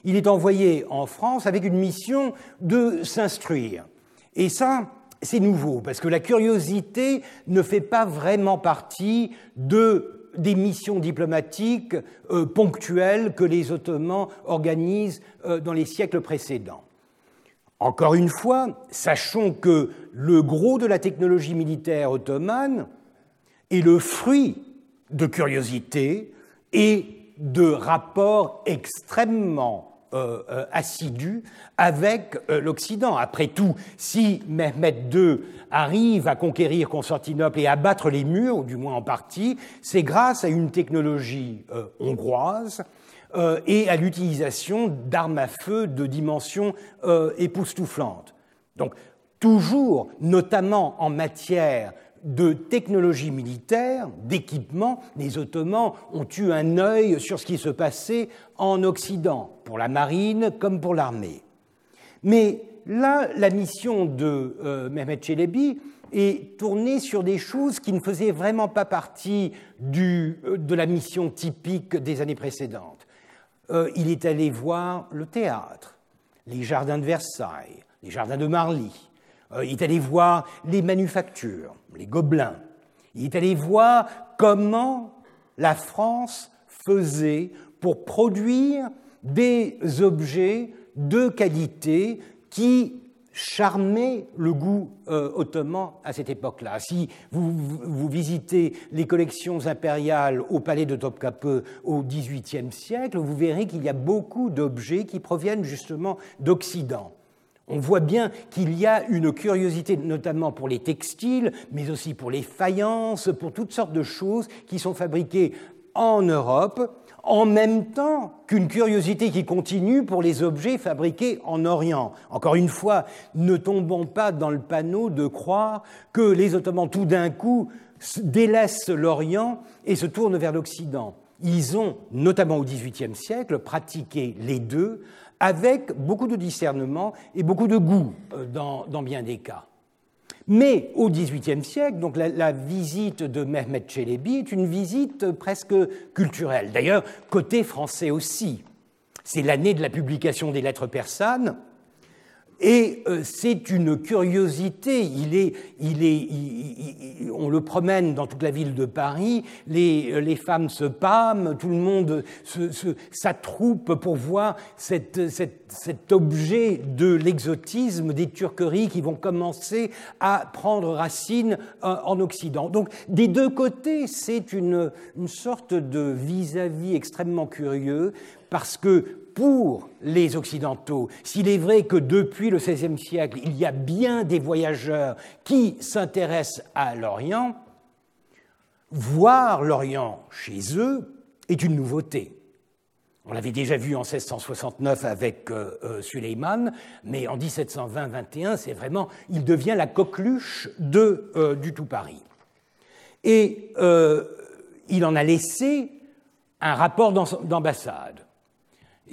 S1: Il est envoyé en France avec une mission de s'instruire. Et ça, c'est nouveau, parce que la curiosité ne fait pas vraiment partie de des missions diplomatiques euh, ponctuelles que les Ottomans organisent euh, dans les siècles précédents. Encore une fois, sachons que le gros de la technologie militaire ottomane est le fruit de curiosité et de rapports extrêmement euh, euh, assidu assidus avec euh, l'Occident. Après tout, si Mehmet II arrive à conquérir Constantinople et à battre les murs, ou du moins en partie, c'est grâce à une technologie hongroise et à l'utilisation d'armes à feu de dimension époustouflantes. Donc, toujours, notamment en matière de technologie militaire, d'équipement, les Ottomans ont eu un œil sur ce qui se passait en Occident, pour la marine comme pour l'armée. Mais là, la mission de euh, Mehmet Chelebi est tournée sur des choses qui ne faisaient vraiment pas partie euh, de la mission typique des années précédentes. Euh, il est allé voir le théâtre, les jardins de Versailles, les jardins de Marly, euh, il est allé voir les manufactures, les gobelins. Il est allé voir comment la France faisait pour produire des objets de qualité qui charmaient le goût euh, ottoman à cette époque-là. Si vous, visitez les collections impériales au palais de Topkape au XVIIIe siècle, vous verrez qu'il y a beaucoup d'objets qui proviennent justement d'Occident. On voit bien qu'il y a une curiosité, notamment pour les textiles, mais aussi pour les faïences, pour toutes sortes de choses qui sont fabriquées en Europe, en même temps qu'une curiosité qui continue pour les objets fabriqués en Orient. Encore une fois, ne tombons pas dans le panneau de croire que les Ottomans, tout d'un coup, délaissent l'Orient et se tournent vers l'Occident. Ils ont, notamment au XVIIIe siècle, pratiqué les deux avec beaucoup de discernement et beaucoup de goût euh, dans, bien des cas. Mais au XVIIIe siècle, donc la, visite de Mehmet Chelebi est une visite presque culturelle. D'ailleurs, côté français aussi. C'est l'année de la publication des lettres persanes, et euh, c'est une curiosité. Il est, il est, on le promène dans toute la ville de Paris. Les, euh, les femmes se pâment, tout le monde s'attroupe pour voir cette, cet objet de l'exotisme, des turqueries qui vont commencer à prendre racine euh, en Occident. Donc, des deux côtés, c'est une, une sorte de vis à -vis extrêmement curieux parce que pour les Occidentaux, s'il est vrai que depuis le XVIe siècle, il y a bien des voyageurs qui s'intéressent à l'Orient, voir l'Orient chez eux est une nouveauté. On l'avait déjà vu en 1669 avec Suleyman, euh, euh, Suleiman, mais en 1720-21, c'est vraiment, il devient la coqueluche de, euh, du tout Paris. Et il en a laissé un rapport d'ambassade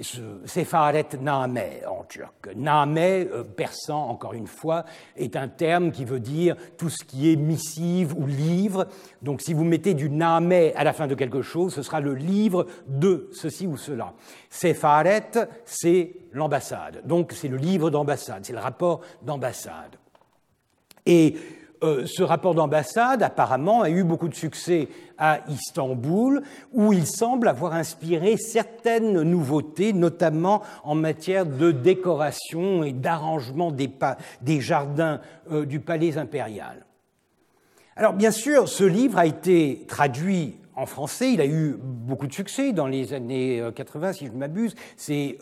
S1: « Sefaharet Naameh en turc. Naameh, euh, persan encore une fois, est un terme qui veut dire tout ce qui est missive ou livre. Donc si vous mettez du Naameh à la fin de quelque chose, ce sera le livre de ceci ou cela. Sefaharet », c'est l'ambassade. Donc c'est le livre d'ambassade, c'est le rapport d'ambassade. Et euh, ce rapport d'ambassade, apparemment, a eu beaucoup de succès à Istanbul, où il semble avoir inspiré certaines nouveautés, notamment en matière de décoration et d'arrangement des, des, jardins euh, du palais impérial. Alors, bien sûr, ce livre a été traduit en français, il a eu beaucoup de succès dans les années 80, euh, si je ne m'abuse. C'est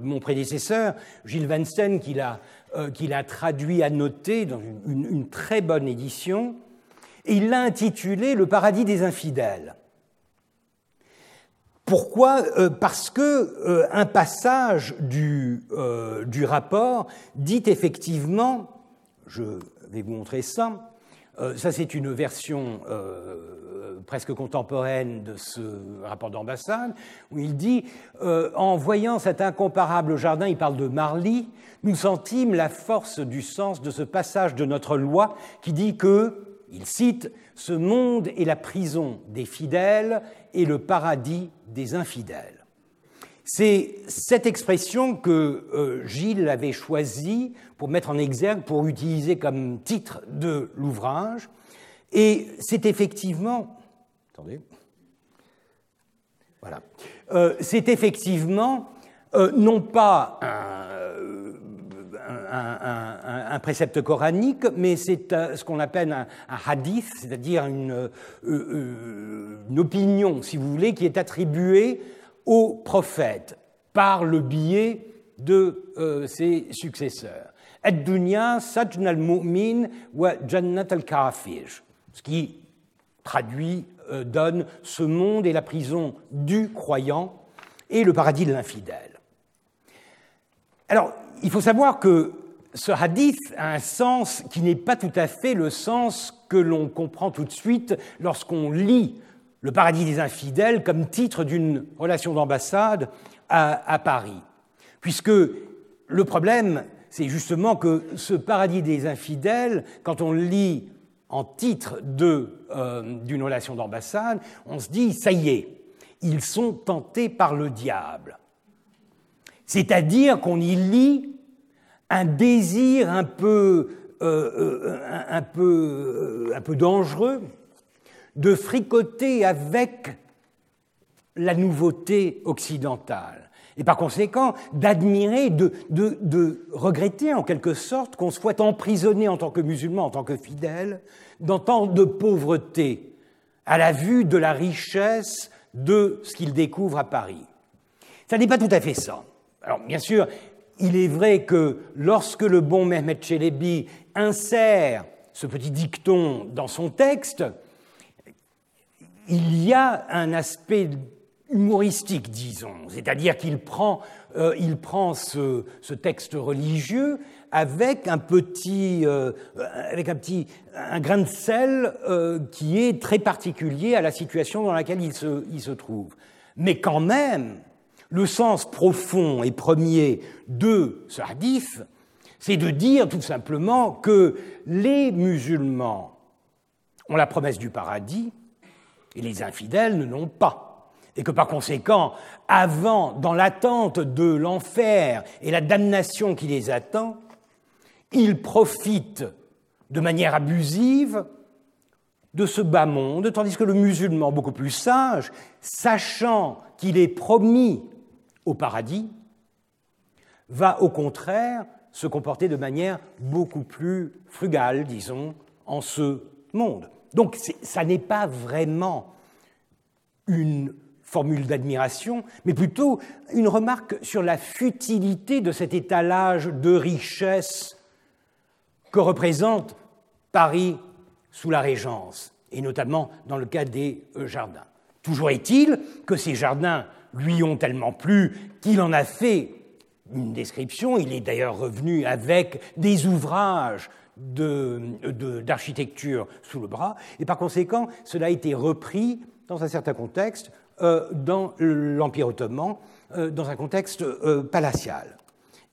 S1: mon prédécesseur, Gilles Van Sten, qui l'a euh, qu'il a traduit, à noter dans une, très bonne édition, et il l'a intitulé Le paradis des infidèles. Pourquoi euh, Parce que euh, un passage du, du rapport dit effectivement, je vais vous montrer ça, euh, ça, c'est une version euh, presque contemporaine de ce rapport d'ambassade, où il dit euh, En voyant cet incomparable jardin, il parle de Marly, nous sentîmes la force du sens de ce passage de notre loi qui dit que, il cite, Ce monde est la prison des fidèles et le paradis des infidèles. C'est cette expression que euh, Gilles avait choisie pour mettre en exergue, pour utiliser comme titre de l'ouvrage. Et c'est effectivement. Attendez. Voilà. Euh, c'est effectivement euh, non pas un, précepte coranique, mais c'est ce qu'on appelle un, hadith, c'est-à-dire une, opinion, si vous voulez, qui est attribuée aux prophètes par le biais de euh, ses successeurs. Et mumin wa al Ce qui traduit, euh, donne ce monde et la prison du croyant et le paradis de l'infidèle. Alors, il faut savoir que ce hadith a un sens qui n'est pas tout à fait le sens que l'on comprend tout de suite lorsqu'on lit le paradis des infidèles comme titre d'une relation d'ambassade à, Paris. Puisque le problème, c'est justement que ce paradis des infidèles, quand on le lit en titre euh, d'une relation d'ambassade, on se dit, ça y est, ils sont tentés par le diable. C'est-à-dire qu'on y lit un désir un peu, euh, euh, un, peu, un peu dangereux, de fricoter avec la nouveauté occidentale. Et par conséquent, d'admirer, de, regretter en quelque sorte qu'on soit emprisonné en tant que musulman, en tant que fidèle, dans tant de pauvreté, à la vue de la richesse de ce qu'il découvre à Paris. Ça n'est pas tout à fait ça. Alors, bien sûr, il est vrai que lorsque le bon Mehmet Chelebi insère ce petit dicton dans son texte, il y a un aspect humoristique, disons, c'est-à-dire qu'il prend, euh, il prend ce, texte religieux avec un petit, euh, grain de sel euh, qui est très particulier à la situation dans laquelle il se, il se trouve. Mais quand même, le sens profond et premier de ce hadith, c'est de dire tout simplement que les musulmans ont la promesse du paradis, et les infidèles ne l'ont pas. Et que par conséquent, avant, dans l'attente de l'enfer et la damnation qui les attend, ils profitent de manière abusive de ce bas monde, tandis que le musulman, beaucoup plus sage, sachant qu'il est promis au paradis, va au contraire se comporter de manière beaucoup plus frugale, disons, en ce monde. Donc ça n'est pas vraiment une formule d'admiration, mais plutôt une remarque sur la futilité de cet étalage de richesse que représente Paris sous la Régence, et notamment dans le cas des euh, jardins. Toujours est-il que ces jardins lui ont tellement plu qu'il en a fait une description, il est d'ailleurs revenu avec des ouvrages d'architecture sous le bras, et par conséquent, cela a été repris dans un certain contexte euh, dans l'Empire ottoman, euh, dans un contexte euh, palatial.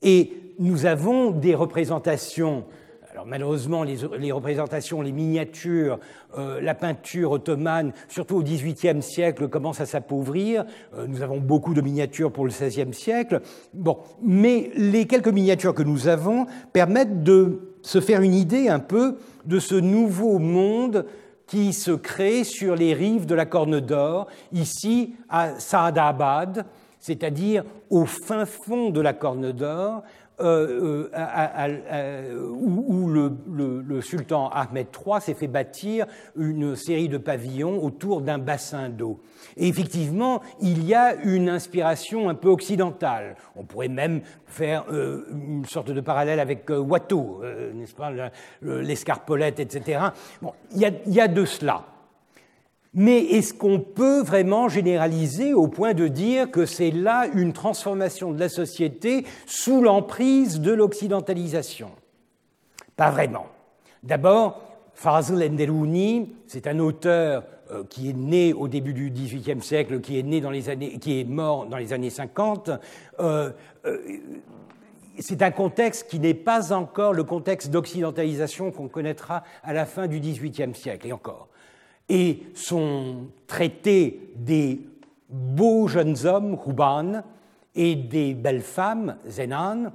S1: Et nous avons des représentations alors malheureusement, les, représentations, les miniatures, la peinture ottomane, surtout au XVIIIe siècle, commence à s'appauvrir. nous avons beaucoup de miniatures pour le XVIe siècle. Bon, mais les quelques miniatures que nous avons permettent de se faire une idée un peu de ce nouveau monde qui se crée sur les rives de la Corne d'Or, ici à Saadabad, c'est-à-dire au fin fond de la Corne d'Or, euh, euh, où, le, sultan Ahmed III s'est fait bâtir une série de pavillons autour d'un bassin d'eau. Et effectivement, il y a une inspiration un peu occidentale. On pourrait même faire euh, une sorte de parallèle avec Watteau, n'est-ce pas, l'escarpolette, etc. Bon, il y a, y a de cela. Mais est-ce qu'on peut vraiment généraliser au point de dire que c'est là une transformation de la société sous l'emprise de l'occidentalisation Pas vraiment. D'abord, Fazl Enderouni, c'est un auteur euh, qui est né au début du XVIIIe siècle, qui est, né dans les années, qui est mort dans les années 50. Euh, euh, c'est un contexte qui n'est pas encore le contexte d'occidentalisation qu'on connaîtra à la fin du XVIIIe siècle, et encore et son traité des beaux jeunes hommes, Ruban, et des belles femmes, Zenan,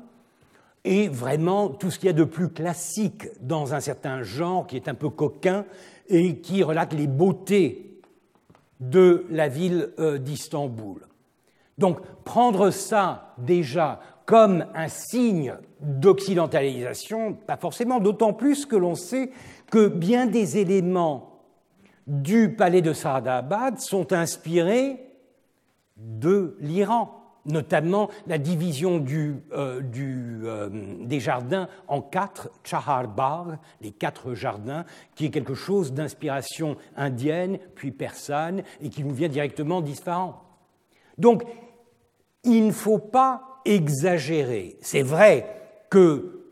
S1: et vraiment tout ce qu'il y a de plus classique dans un certain genre qui est un peu coquin et qui relate les beautés de la ville euh, d'Istanbul. Donc prendre ça déjà comme un signe d'occidentalisation, pas forcément, d'autant plus que l'on sait que bien des éléments du palais de Saadabad sont inspirés de l'Iran, notamment la division euh, euh, des jardins en quatre, Chaharbar, les quatre jardins, qui est quelque chose d'inspiration indienne, puis persane, et qui nous vient directement d'Ispahan. Donc, il ne faut pas exagérer. C'est vrai que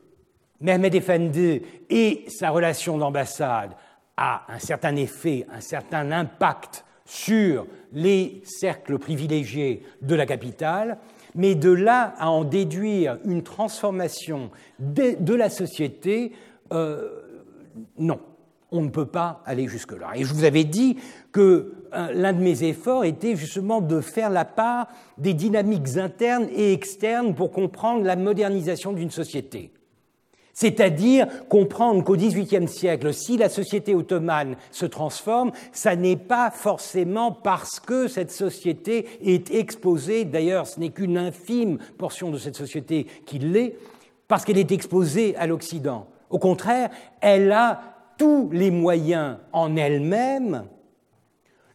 S1: Mehmed Efendi et sa relation d'ambassade a un certain effet, un certain impact sur les cercles privilégiés de la capitale, mais de là à en déduire une transformation de, la société, euh, non, on ne peut pas aller jusque-là. Et je vous avais dit que euh, l'un de mes efforts était justement de faire la part des dynamiques internes et externes pour comprendre la modernisation d'une société. C'est-à-dire comprendre qu'au XVIIIe siècle, si la société ottomane se transforme, ça n'est pas forcément parce que cette société est exposée, d'ailleurs ce n'est qu'une infime portion de cette société qui l'est, parce qu'elle est exposée à l'Occident. Au contraire, elle a tous les moyens en elle-même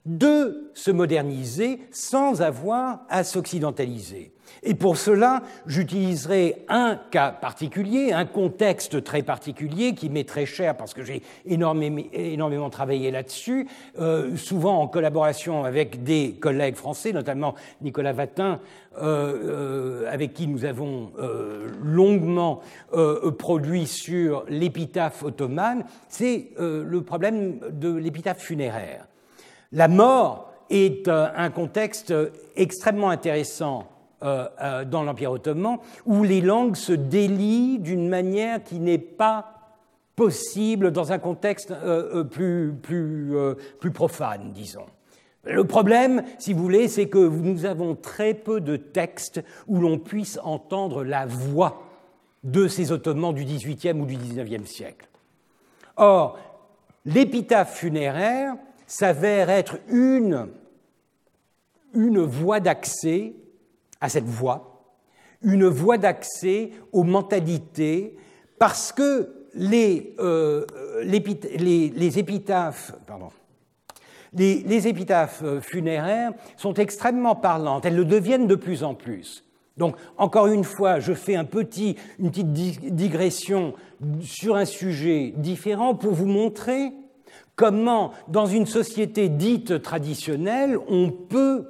S1: de se moderniser sans avoir à s'occidentaliser. Et pour cela, j'utiliserai un cas particulier, un contexte très particulier qui m'est très cher parce que j'ai énormément, travaillé là-dessus, euh, souvent en collaboration avec des collègues français, notamment Nicolas Vatin, euh, euh, avec qui nous avons longuement produit sur l'épitaphe ottomane, c'est le problème de l'épitaphe funéraire. La mort est un contexte extrêmement intéressant euh, euh, dans l'Empire ottoman, où les langues se délient d'une manière qui n'est pas possible dans un contexte euh, plus, plus, plus profane, disons. Le problème, si vous voulez, c'est que nous avons très peu de textes où l'on puisse entendre la voix de ces Ottomans du XVIIIe ou du XIXe siècle. Or, l'épitaphe funéraire s'avère être une, une voie d'accès à cette voie, une voie d'accès aux mentalités, parce que les, euh, épitaphes, pardon, les, épitaphes euh, funéraires sont extrêmement parlantes, elles le deviennent de plus en plus. Donc, encore une fois, je fais un petit, une petite digression sur un sujet différent pour vous montrer comment, dans une société dite traditionnelle, on peut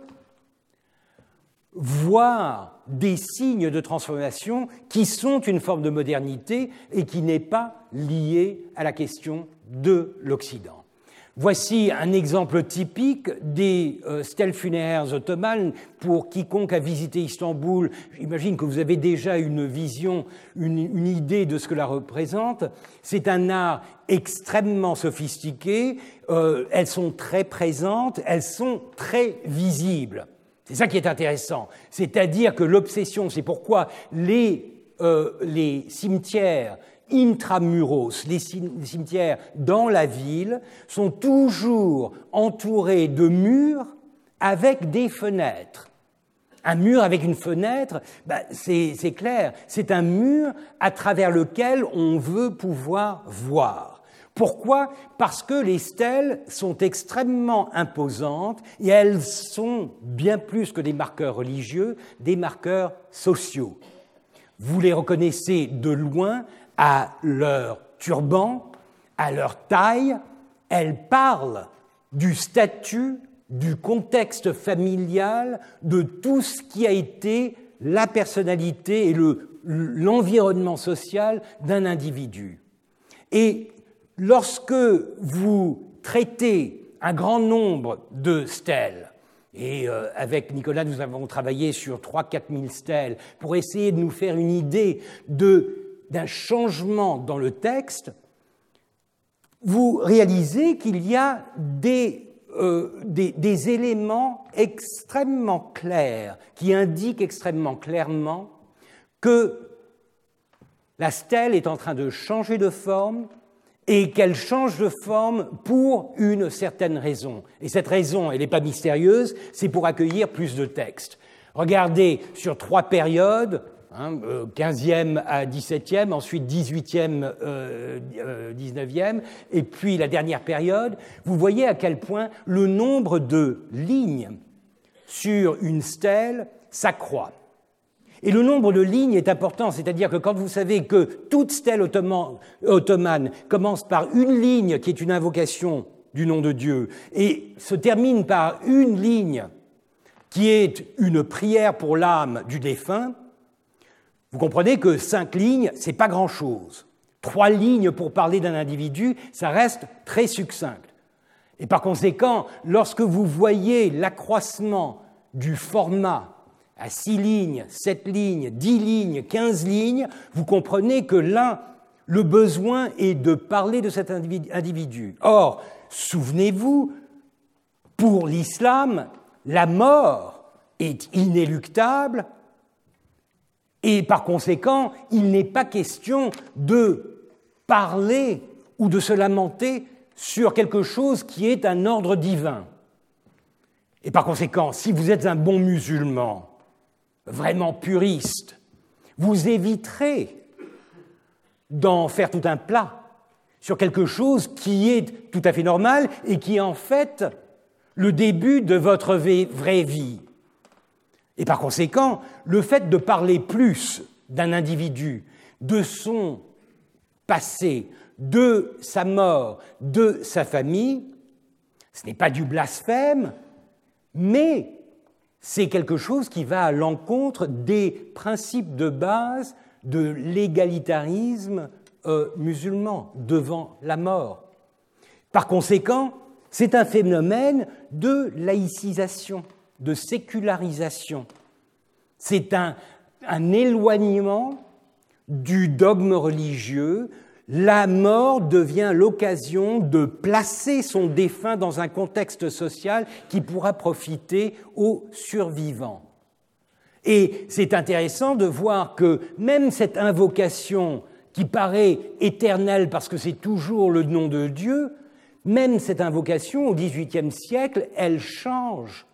S1: voir des signes de transformation qui sont une forme de modernité et qui n'est pas liée à la question de l'Occident. Voici un exemple typique des euh, stèles funéraires ottomanes. Pour quiconque a visité Istanbul, j'imagine que vous avez déjà une vision, une, idée de ce que la représente. C'est un art extrêmement sophistiqué. Euh, elles sont très présentes, elles sont très visibles. C'est ça qui est intéressant. C'est-à-dire que l'obsession, c'est pourquoi les, euh, cimetières intramuros, les, cimetières dans la ville, sont toujours entourés de murs avec des fenêtres. Un mur avec une fenêtre, bah, c'est clair, c'est un mur à travers lequel on veut pouvoir voir. Pourquoi Parce que les stèles sont extrêmement imposantes et elles sont bien plus que des marqueurs religieux, des marqueurs sociaux. Vous les reconnaissez de loin à leur turban, à leur taille. Elles parlent du statut, du contexte familial, de tout ce qui a été la personnalité et l'environnement social d'un individu. Et lorsque vous traitez un grand nombre de stèles, et euh, avec Nicolas, nous avons travaillé sur 3-4 000 stèles pour essayer de nous faire une idée d'un changement dans le texte, vous réalisez qu'il y a euh, des éléments extrêmement clairs qui indiquent extrêmement clairement que la stèle est en train de changer de forme, et qu'elle change de forme pour une certaine raison. Et cette raison, elle n'est pas mystérieuse, c'est pour accueillir plus de textes. Regardez sur trois périodes, hein, 15e euh, à 17e, ensuite 18e, euh, 19e, euh, et puis la dernière période, vous voyez à quel point le nombre de lignes sur une stèle s'accroît. Et le nombre de lignes est important, c'est-à-dire que quand vous savez que toute stèle ottomane commence par une ligne qui est une invocation du nom de Dieu et se termine par une ligne qui est une prière pour l'âme du défunt, vous comprenez que cinq lignes, n'est pas grand-chose. Trois lignes pour parler d'un individu, ça reste très succinct. Et par conséquent, lorsque vous voyez l'accroissement du format à 6 lignes, 7 lignes, 10 lignes, 15 lignes, vous comprenez que là, le besoin est de parler de cet individu. Or, souvenez-vous, pour l'islam, la mort est inéluctable et par conséquent, il n'est pas question de parler ou de se lamenter sur quelque chose qui est un ordre divin. Et par conséquent, si vous êtes un bon musulman, vraiment puriste, vous éviterez d'en faire tout un plat sur quelque chose qui est tout à fait normal et qui est en fait le début de votre vraie vie. Et par conséquent, le fait de parler plus d'un individu, de son passé, de sa mort, de sa famille, ce n'est pas du blasphème, mais c'est quelque chose qui va à l'encontre des principes de base de l'égalitarisme euh, musulman devant la mort. Par conséquent, c'est un phénomène de laïcisation, de sécularisation. C'est un éloignement du dogme religieux, la mort devient l'occasion de placer son défunt dans un contexte social qui pourra profiter aux survivants. Et c'est intéressant de voir que même cette invocation qui paraît éternelle parce que c'est toujours le nom de Dieu, même cette invocation au XVIIIe siècle, elle change.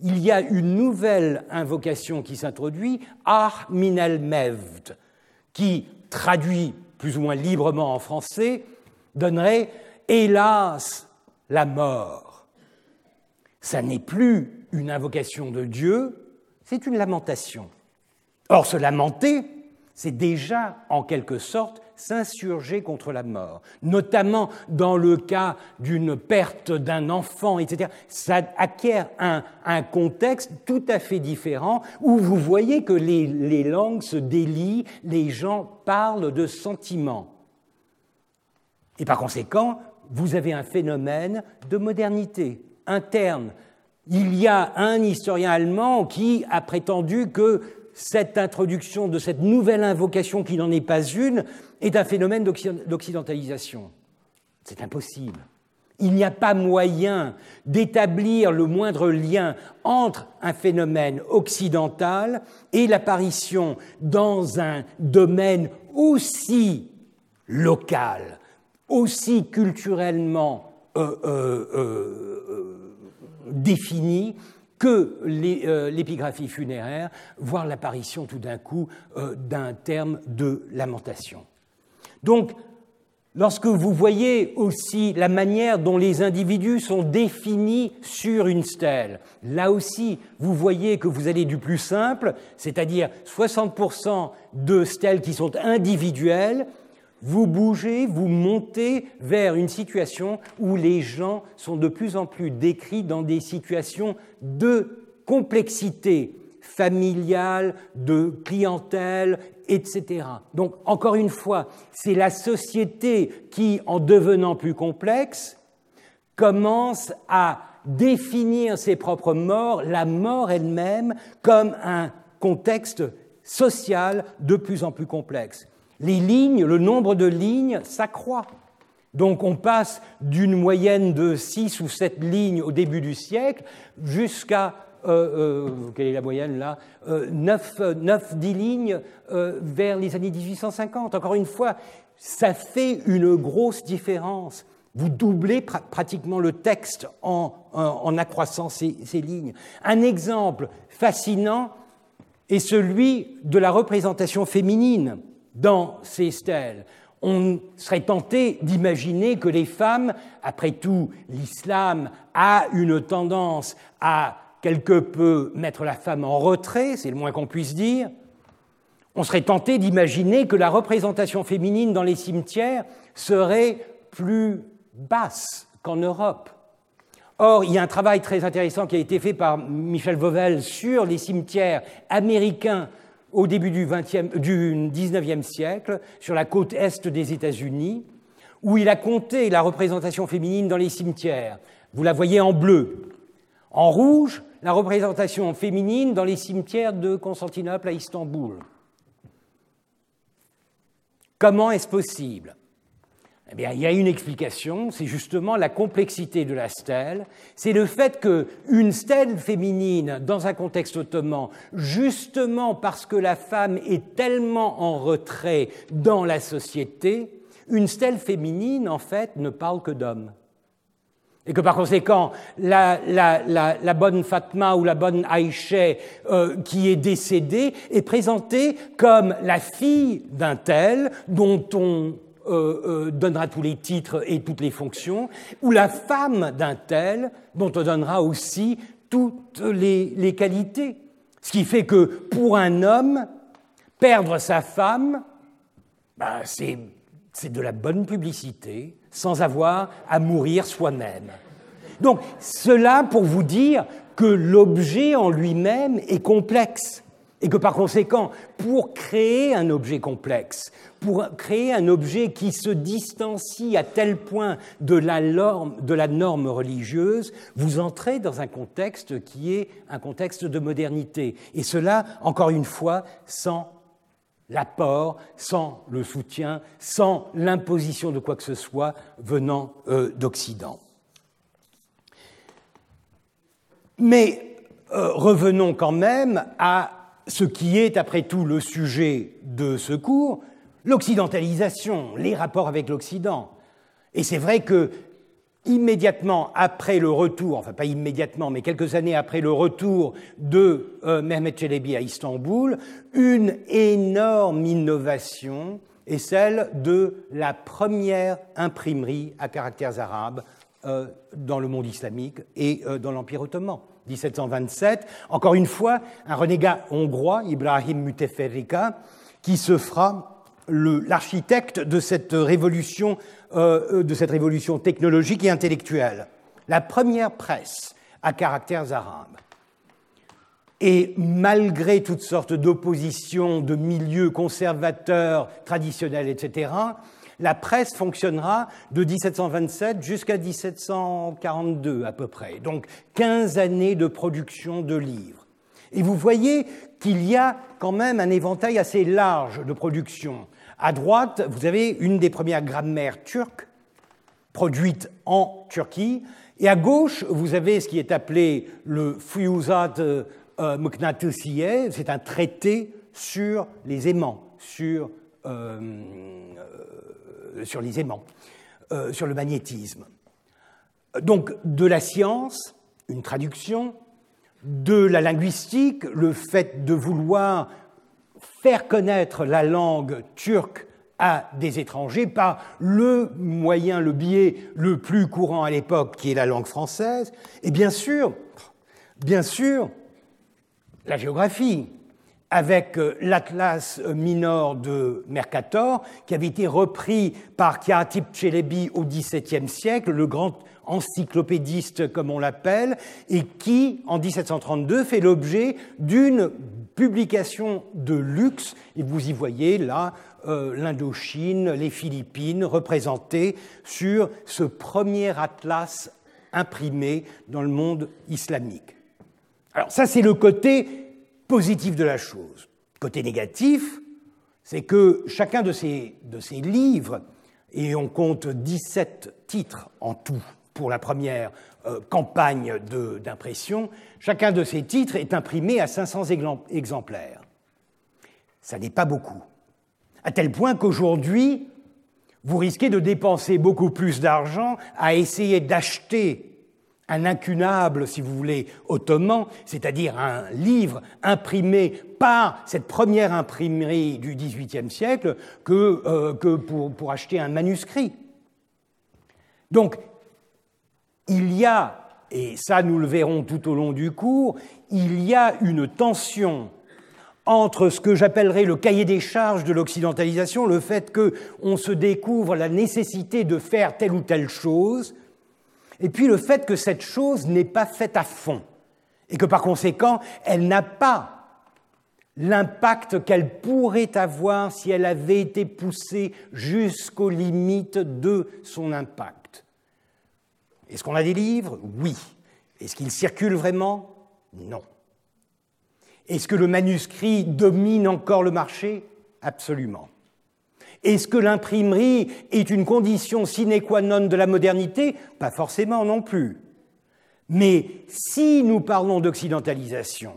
S1: Il y a une nouvelle invocation qui s'introduit, Ar Minel Mevd, qui traduit plus ou moins librement en français, donnerait Hélas la mort. Ça n'est plus une invocation de Dieu, c'est une lamentation. Or, se lamenter, c'est déjà en quelque sorte s'insurger contre la mort, notamment dans le cas d'une perte d'un enfant, etc. Ça acquiert un, contexte tout à fait différent où vous voyez que les, les langues se délient, les gens parlent de sentiments. Et par conséquent, vous avez un phénomène de modernité interne. Il y a un historien allemand qui a prétendu que cette introduction de cette nouvelle invocation qui n'en est pas une est un phénomène d'occidentalisation. C'est impossible. Il n'y a pas moyen d'établir le moindre lien entre un phénomène occidental et l'apparition dans un domaine aussi local, aussi culturellement euh, euh, euh, défini que euh, l'épigraphie funéraire, voire l'apparition tout d'un coup euh, d'un terme de lamentation. Donc, lorsque vous voyez aussi la manière dont les individus sont définis sur une stèle, là aussi, vous voyez que vous allez du plus simple, c'est-à-dire 60% de stèles qui sont individuelles, vous bougez, vous montez vers une situation où les gens sont de plus en plus décrits dans des situations de complexité familiale, de clientèle, etc. Donc, encore une fois, c'est la société qui, en devenant plus complexe, commence à définir ses propres morts, la mort elle-même, comme un contexte social de plus en plus complexe les lignes, le nombre de lignes s'accroît. Donc on passe d'une moyenne de 6 ou 7 lignes au début du siècle jusqu'à, euh, euh quelle est la moyenne là, 9-10 euh, euh, lignes vers les années 1850. Encore une fois, ça fait une grosse différence. Vous doublez pratiquement le texte en, accroissant ces lignes. Un exemple fascinant est celui de la représentation féminine dans ces stèles. On serait tenté d'imaginer que les femmes, après tout, l'islam a une tendance à quelque peu mettre la femme en retrait, c'est le moins qu'on puisse dire. On serait tenté d'imaginer que la représentation féminine dans les cimetières serait plus basse qu'en Europe. Or, il y a un travail très intéressant qui a été fait par Michel Vauvel sur les cimetières américains au début du, XIXe siècle, sur la côte est des États-Unis, où il a compté la représentation féminine dans les cimetières. Vous la voyez en bleu. En rouge, la représentation féminine dans les cimetières de Constantinople à Istanbul. Comment est-ce possible eh bien, il y a une explication, c'est justement la complexité de la stèle. C'est le fait qu'une stèle féminine, dans un contexte ottoman, justement parce que la femme est tellement en retrait dans la société, une stèle féminine, en fait, ne parle que d'hommes. Et que par conséquent, la, bonne Fatma ou la bonne Aïcha euh, qui est décédée est présentée comme la fille d'un tel dont on euh, euh, donnera tous les titres et toutes les fonctions, ou la femme d'un tel, dont on donnera aussi toutes les, qualités. Ce qui fait que pour un homme, perdre sa femme, bah, c'est de la bonne publicité, sans avoir à mourir soi-même. Donc cela pour vous dire que l'objet en lui-même est complexe et que par conséquent, pour créer un objet complexe, pour créer un objet qui se distancie à tel point de la norme, religieuse, vous entrez dans un contexte qui est un contexte de modernité. Et cela, encore une fois, sans l'apport, sans le soutien, sans l'imposition de quoi que ce soit venant euh, d'Occident. Mais euh, revenons quand même à ce qui est, après tout, le sujet de ce cours, l'occidentalisation, les rapports avec l'Occident. Et c'est vrai que immédiatement après le retour, enfin pas immédiatement, mais quelques années après le retour de euh, Mehmet Çelebi à Istanbul, une énorme innovation est celle de la première imprimerie à caractères arabes euh, dans le monde islamique et euh, dans l'Empire ottoman. 1727, encore une fois, un renégat hongrois, Ibrahim Muteferrika, qui se fera l'architecte de cette révolution, euh, euh, de cette révolution technologique et intellectuelle. La première presse à caractères arabes. Et malgré toutes sortes d'oppositions, de milieux conservateurs, traditionnels, etc., la presse fonctionnera de 1727 jusqu'à 1742 à peu près. Donc 15 années de production de livres. Et vous voyez qu'il y a quand même un éventail assez large de production. À droite, vous avez une des premières grammaires turques produites en Turquie. Et à gauche, vous avez ce qui est appelé le Fuyuzat euh, euh, Mknatısiye, c'est un traité sur les aimants, sur, euh, les aimants, sur le magnétisme. Donc de la science, une traduction, de la linguistique, le fait de vouloir faire connaître la langue turque à des étrangers par le moyen, le biais le plus courant à l'époque, qui est la langue française, et bien sûr, bien sûr, la géographie, avec euh, l'atlas minor de Mercator, qui avait été repris par Kiatip Chelebi au XVIIe siècle, le grand encyclopédiste comme on l'appelle, et qui, en 1732, fait l'objet d'une publication de luxe, et vous y voyez là euh, l'Indochine, les Philippines représentées sur ce premier atlas imprimé dans le monde islamique. Alors ça, c'est le côté positif de la chose. Côté négatif, c'est que chacun de ces, de ces livres, et on compte 17 titres en tout pour la première euh, campagne d'impression, chacun de ces titres est imprimé à 500 exemplaires. Ça n'est pas beaucoup. À tel point qu'aujourd'hui, vous risquez de dépenser beaucoup plus d'argent à essayer d'acheter un incunable, si vous voulez, ottoman, c'est-à-dire un livre imprimé par cette première imprimerie du XVIIIe siècle, que, euh, que pour, pour acheter un manuscrit. Donc, il y a, et ça nous le verrons tout au long du cours, il y a une tension entre ce que j'appellerais le cahier des charges de l'occidentalisation, le fait qu'on se découvre la nécessité de faire telle ou telle chose, et puis le fait que cette chose n'est pas faite à fond, et que par conséquent, elle n'a pas l'impact qu'elle pourrait avoir si elle avait été poussée jusqu'aux limites de son impact. Est-ce qu'on a des livres Oui. Est-ce qu'ils circulent vraiment Non. Est-ce que le manuscrit domine encore le marché Absolument. Est-ce que l'imprimerie est une condition sine qua non de la modernité Pas forcément non plus. Mais si nous parlons d'occidentalisation,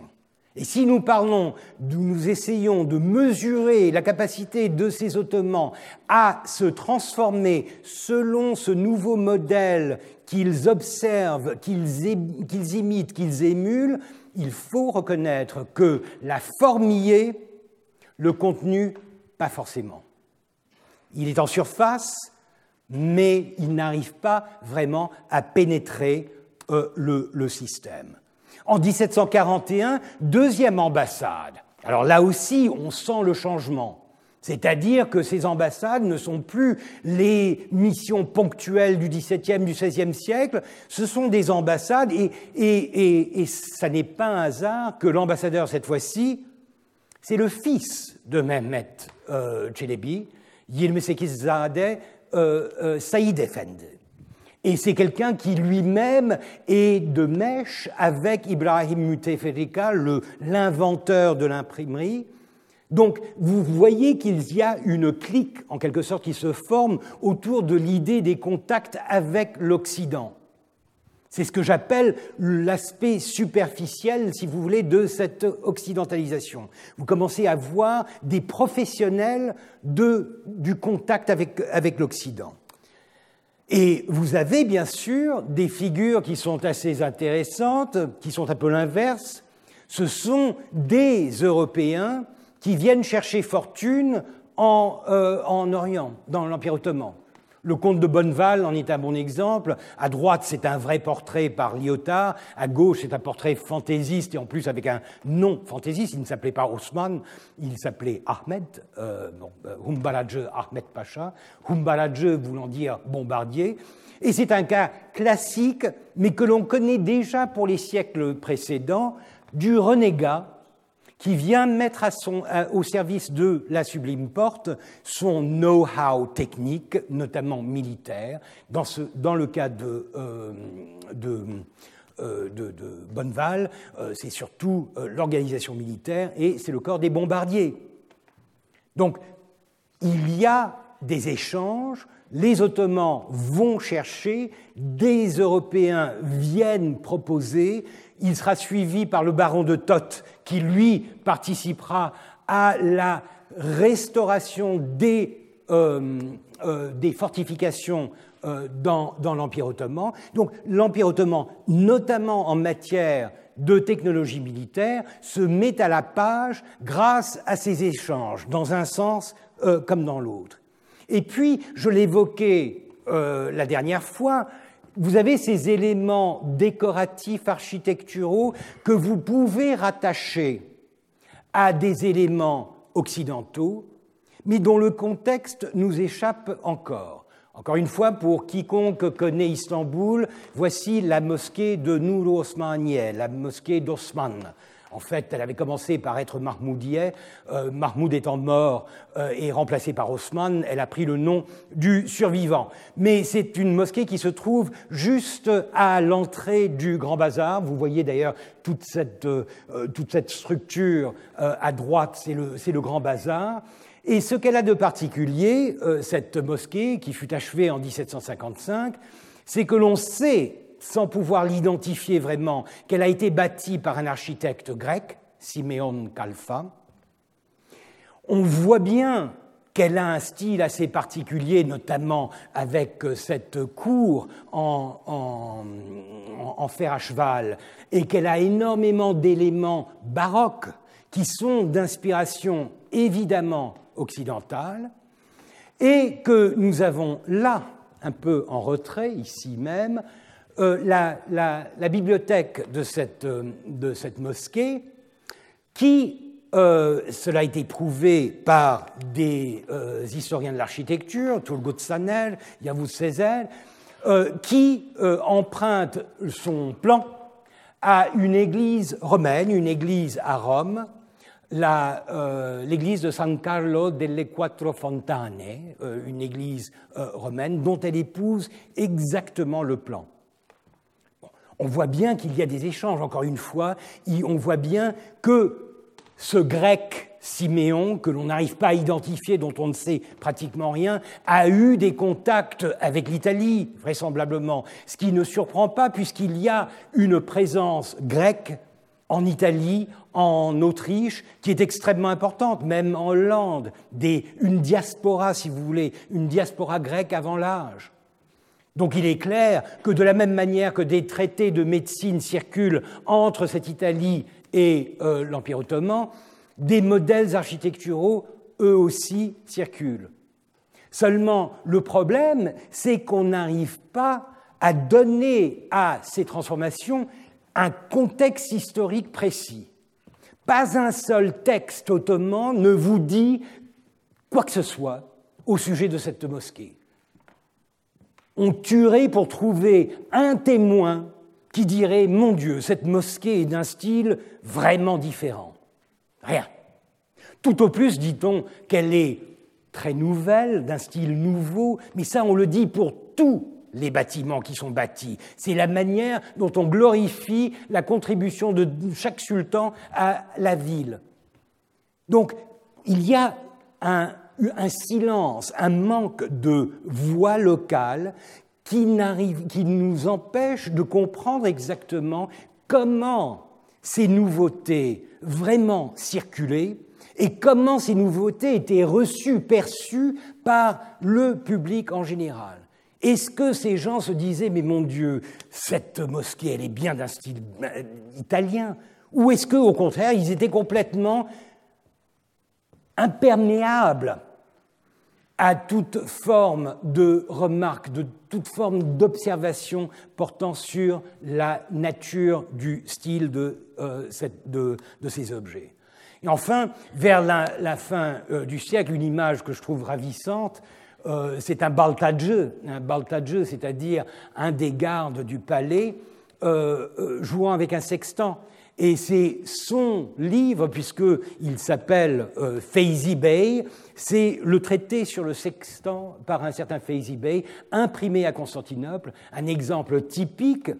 S1: et si nous parlons, nous essayons de mesurer la capacité de ces Ottomans à se transformer selon ce nouveau modèle qu'ils observent, qu'ils imitent, qu'ils émulent, il faut reconnaître que la forme le contenu, pas forcément. Il est en surface, mais il n'arrive pas vraiment à pénétrer euh, le système. En 1741, deuxième ambassade. Alors là aussi, on sent le changement. C'est-à-dire que ces ambassades ne sont plus les missions ponctuelles du XVIIe, du XVIe siècle, ce sont des ambassades, et, et, et, ça n'est pas un hasard que l'ambassadeur, cette fois-ci, c'est le fils de Mehmet Çelebi, euh, Zahadeh Efendi. Euh, euh, et c'est quelqu'un qui lui-même est de mèche avec Ibrahim Muteferika, l'inventeur de l'imprimerie. Donc vous voyez qu'il y a une clique, en quelque sorte, qui se forme autour de l'idée des contacts avec l'Occident. C'est ce que j'appelle l'aspect superficiel, si vous voulez, de cette occidentalisation. Vous commencez à voir des professionnels du contact avec l'Occident. Et vous avez bien sûr des figures qui sont assez intéressantes, qui sont un peu l'inverse. Ce sont des Européens qui viennent chercher fortune en, euh, en Orient, dans l'Empire ottoman. Le comte de Bonneval en est un bon exemple. À droite, c'est un vrai portrait par Lyotard. À gauche, c'est un portrait fantaisiste et en plus avec un nom fantaisiste. Il ne s'appelait pas Haussmann, il s'appelait Ahmed, euh, euh Ahmed Pacha. Humbaladje voulant dire bombardier. Et c'est un cas classique, mais que l'on connaît déjà pour les siècles précédents, du renégat qui vient mettre au service de la sublime porte son know-how technique, notamment militaire, dans, le cas de, euh, euh, Bonneval, euh, c'est surtout l'organisation militaire et c'est le corps des bombardiers. Donc, il y a des échanges, les Ottomans vont chercher, des Européens viennent proposer, il sera suivi par le baron de Toth, qui lui participera à la restauration des, euh, euh, fortifications euh, dans, l'Empire ottoman. Donc l'Empire ottoman, notamment en matière de technologie militaire, se met à la page grâce à ces échanges, dans un sens comme dans l'autre. Et puis, je l'évoquais la dernière fois, vous avez ces éléments décoratifs, architecturaux, que vous pouvez rattacher à des éléments occidentaux, mais dont le contexte nous échappe encore. Encore une fois, pour quiconque connaît Istanbul, voici la mosquée de Nur Osmaniye, la mosquée d'Osman, en fait, elle avait commencé par être Mahmoudieh. Euh, Mahmoud étant mort euh, et remplacé par Osman. elle a pris le nom du survivant. Mais c'est une mosquée qui se trouve juste à l'entrée du Grand Bazar. Vous voyez d'ailleurs toute cette, euh, euh, toute cette structure à droite, c'est le, le Grand Bazar. Et ce qu'elle a de particulier, cette mosquée qui fut achevée en 1755, c'est que l'on sait sans pouvoir l'identifier vraiment, qu'elle a été bâtie par un architecte grec, Simeon Kalfa, on voit bien qu'elle a un style assez particulier, notamment avec euh, cette cour en, en fer à cheval, et qu'elle a énormément d'éléments baroques qui sont d'inspiration évidemment occidentale, et que nous avons là, un peu en retrait, ici même, euh, la, bibliothèque de cette, euh, mosquée, qui, euh, cela a été prouvé par des historiens de l'architecture, Turgut Sanel, Yavuz Sezel, qui emprunte son plan à une église romaine, une église à Rome, l'église de San Carlo delle Quattro Fontane, une église romaine dont elle épouse exactement le plan on voit bien qu'il y a des échanges, encore une fois, on voit bien que ce grec Siméon, que l'on n'arrive pas à identifier, dont on ne sait pratiquement rien, a eu des contacts avec l'Italie, vraisemblablement, ce qui ne surprend pas puisqu'il y a une présence grecque en Italie, en Autriche, qui est extrêmement importante, même en Hollande, des, une diaspora, si vous voulez, une diaspora grecque avant l'âge. Donc il est clair que de la même manière que des traités de médecine circulent entre cette Italie et euh, l'Empire ottoman, des modèles architecturaux, eux aussi, circulent. Seulement, le problème, c'est qu'on n'arrive pas à donner à ces transformations un contexte historique précis. Pas un seul texte ottoman ne vous dit quoi que ce soit au sujet de cette mosquée on tuerait pour trouver un témoin qui dirait Mon Dieu, cette mosquée est d'un style vraiment différent. Rien. Tout au plus, dit-on, qu'elle est très nouvelle, d'un style nouveau, mais ça, on le dit pour tous les bâtiments qui sont bâtis. C'est la manière dont on glorifie la contribution de chaque sultan à la ville. Donc, il y a un un silence, un manque de voix locale qui, qui nous empêche de comprendre exactement comment ces nouveautés vraiment circulaient et comment ces nouveautés étaient reçues, perçues par le public en général. Est-ce que ces gens se disaient, mais mon Dieu, cette mosquée, elle est bien d'un style euh, italien Ou est-ce qu'au contraire, ils étaient complètement imperméables à toute forme de remarque, de toute forme d'observation portant sur la nature du style de, euh, ces objets. Et enfin, vers la, fin euh, du siècle, une image que je trouve ravissante, euh, c'est un baltageux, un c'est-à-dire un des gardes du palais jouant avec un sextant. Et c'est son livre, puisqu'il s'appelle euh, c'est le traité sur le sextant par un certain Faizy Bay, imprimé à Constantinople, un exemple typique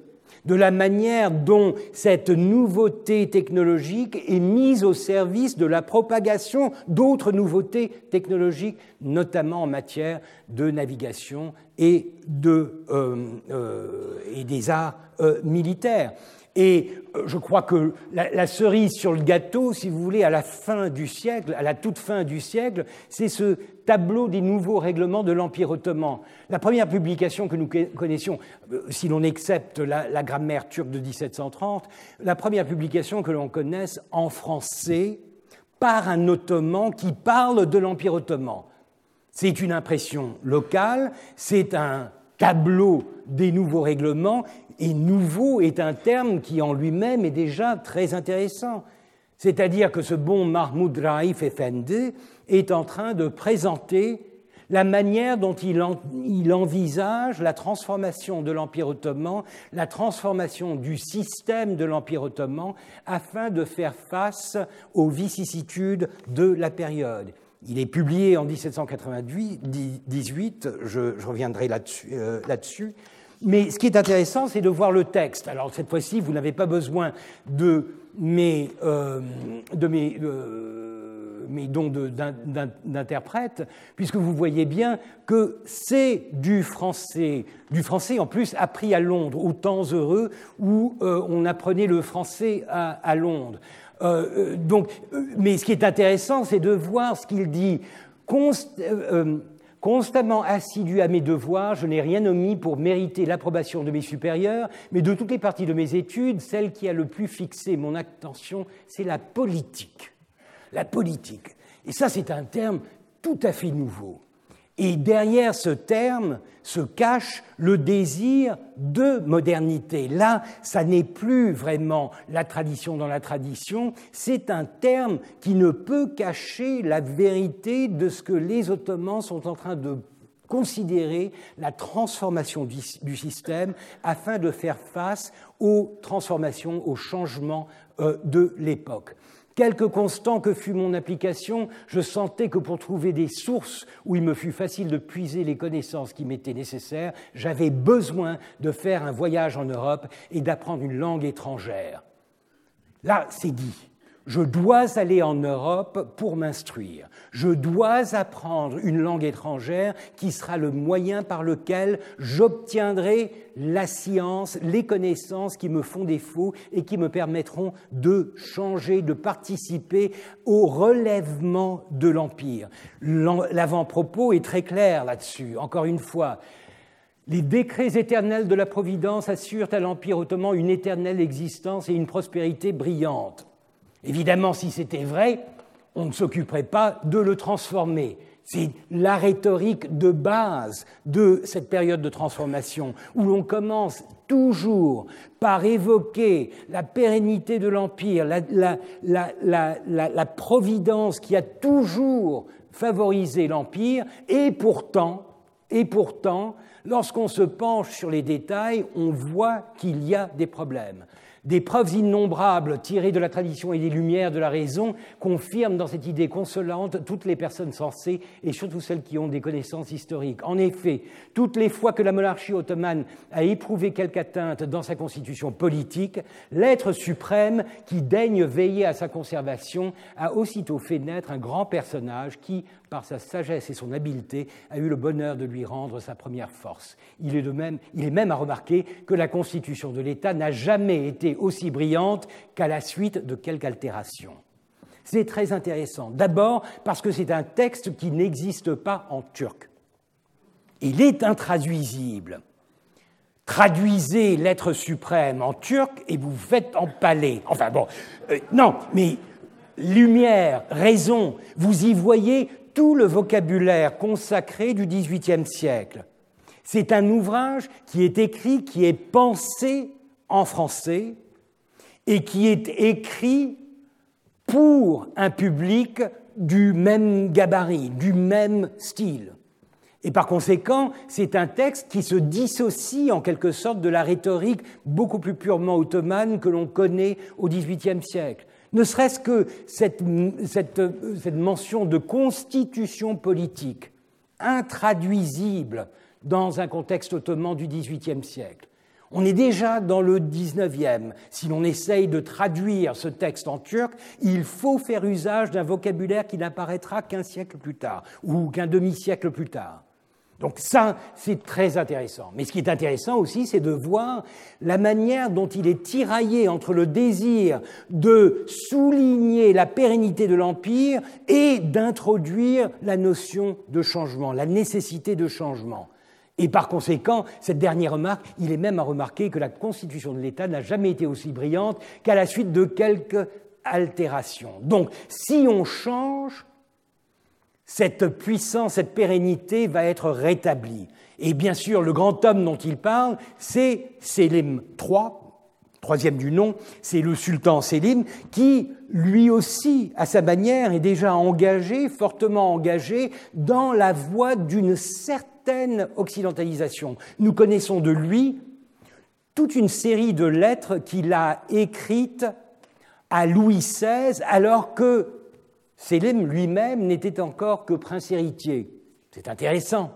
S1: de la manière dont cette nouveauté technologique est mise au service de la propagation d'autres nouveautés technologiques, notamment en matière de navigation et, euh, euh, et des arts euh, militaires. Et euh, je crois que la, cerise sur le gâteau, si vous voulez, à la fin du siècle, à la toute fin du siècle, c'est ce tableau des nouveaux règlements de l'Empire ottoman. La première publication que nous connaissions, euh, si l'on accepte la, la, grammaire turque de 1730, la première publication que l'on connaisse en français par un ottoman qui parle de l'Empire ottoman. C'est une impression locale, c'est un tableau des nouveaux règlements et nouveau est un terme qui en lui-même est déjà très intéressant. C'est-à-dire que ce bon Mahmoud Raif Effendi est en train de présenter la manière dont il, envisage la transformation de l'Empire ottoman, la transformation du système de l'Empire ottoman, afin de faire face aux vicissitudes de la période. Il est publié en 1798, je, reviendrai là-dessus. Euh, mais ce qui est intéressant, c'est de voir le texte. Alors cette fois-ci, vous n'avez pas besoin de mes, euh, de mes, euh, mes dons d'interprète, puisque vous voyez bien que c'est du français, du français en plus appris à Londres, aux temps heureux où euh, on apprenait le français à, Londres. donc, mais ce qui est intéressant, c'est de voir ce qu'il dit. Const, Constamment assidu à mes devoirs, je n'ai rien omis pour mériter l'approbation de mes supérieurs, mais de toutes les parties de mes études, celle qui a le plus fixé mon attention, c'est la politique. La politique. Et ça, c'est un terme tout à fait nouveau. Et derrière ce terme se cache le désir de modernité. Là, ça n'est plus vraiment la tradition dans la tradition, c'est un terme qui ne peut cacher la vérité de ce que les Ottomans sont en train de considérer la transformation du système afin de faire face aux transformations, aux changements euh, de l'époque. Quelque constant que fût mon application, je sentais que pour trouver des sources où il me fut facile de puiser les connaissances qui m'étaient nécessaires, j'avais besoin de faire un voyage en Europe et d'apprendre une langue étrangère. Là, c'est dit. Je dois aller en Europe pour m'instruire. Je dois apprendre une langue étrangère qui sera le moyen par lequel j'obtiendrai la science, les connaissances qui me font défaut et qui me permettront de changer, de participer au relèvement de l'Empire. L'avant-propos est très clair là-dessus, encore une fois. Les décrets éternels de la Providence assurent à l'Empire ottoman une éternelle existence et une prospérité brillante. Évidemment, si c'était vrai, on ne s'occuperait pas de le transformer. C'est la rhétorique de base de cette période de transformation, où l'on commence toujours par évoquer la pérennité de l'Empire, la, providence qui a toujours favorisé l'Empire, et pourtant, et pourtant, lorsqu'on se penche sur les détails, on voit qu'il y a des problèmes. Des preuves innombrables tirées de la tradition et des lumières de la raison confirment dans cette idée consolante toutes les personnes sensées et surtout celles qui ont des connaissances historiques. En effet, toutes les fois que la monarchie ottomane a éprouvé quelque atteinte dans sa constitution politique, l'être suprême qui daigne veiller à sa conservation a aussitôt fait naître un grand personnage qui, par sa sagesse et son habileté, a eu le bonheur de lui rendre sa première force. Il est, même, il est même à remarquer que la constitution de l'État n'a jamais été aussi brillante qu'à la suite de quelques altérations. C'est très intéressant. D'abord parce que c'est un texte qui n'existe pas en turc. Il est intraduisible. Traduisez l'être suprême en turc et vous faites empaler. Enfin bon, euh, non, mais lumière, raison, vous y voyez tout le vocabulaire consacré du XVIIIe siècle. C'est un ouvrage qui est écrit, qui est pensé en français et qui est écrit pour un public du même gabarit, du même style. Et par conséquent, c'est un texte qui se dissocie en quelque sorte de la rhétorique beaucoup plus purement ottomane que l'on connaît au XVIIIe siècle ne serait-ce que cette, mention de constitution politique intraduisible dans un contexte ottoman du XVIIIe siècle. On est déjà dans le XIXe. Si l'on essaye de traduire ce texte en turc, il faut faire usage d'un vocabulaire qui n'apparaîtra qu'un siècle plus tard, ou qu'un demi-siècle plus tard. Donc ça, c'est très intéressant. Mais ce qui est intéressant aussi, c'est de voir la manière dont il est tiraillé entre le désir de souligner la pérennité de l'Empire et d'introduire la notion de changement, la nécessité de changement. Et par conséquent, cette dernière remarque, il est même à remarquer que la constitution de l'État n'a jamais été aussi brillante qu'à la suite de quelques altérations. Donc, si on change, cette puissance, cette pérennité va être rétablie. Et bien sûr, le grand homme dont il parle, c'est Selim III, troisième du nom, c'est le sultan Selim, qui lui aussi, à sa manière, est déjà engagé, fortement engagé, dans la voie d'une certaine occidentalisation. Nous connaissons de lui toute une série de lettres qu'il a écrites à Louis XVI, alors que Sélim lui-même n'était encore que prince héritier. C'est intéressant.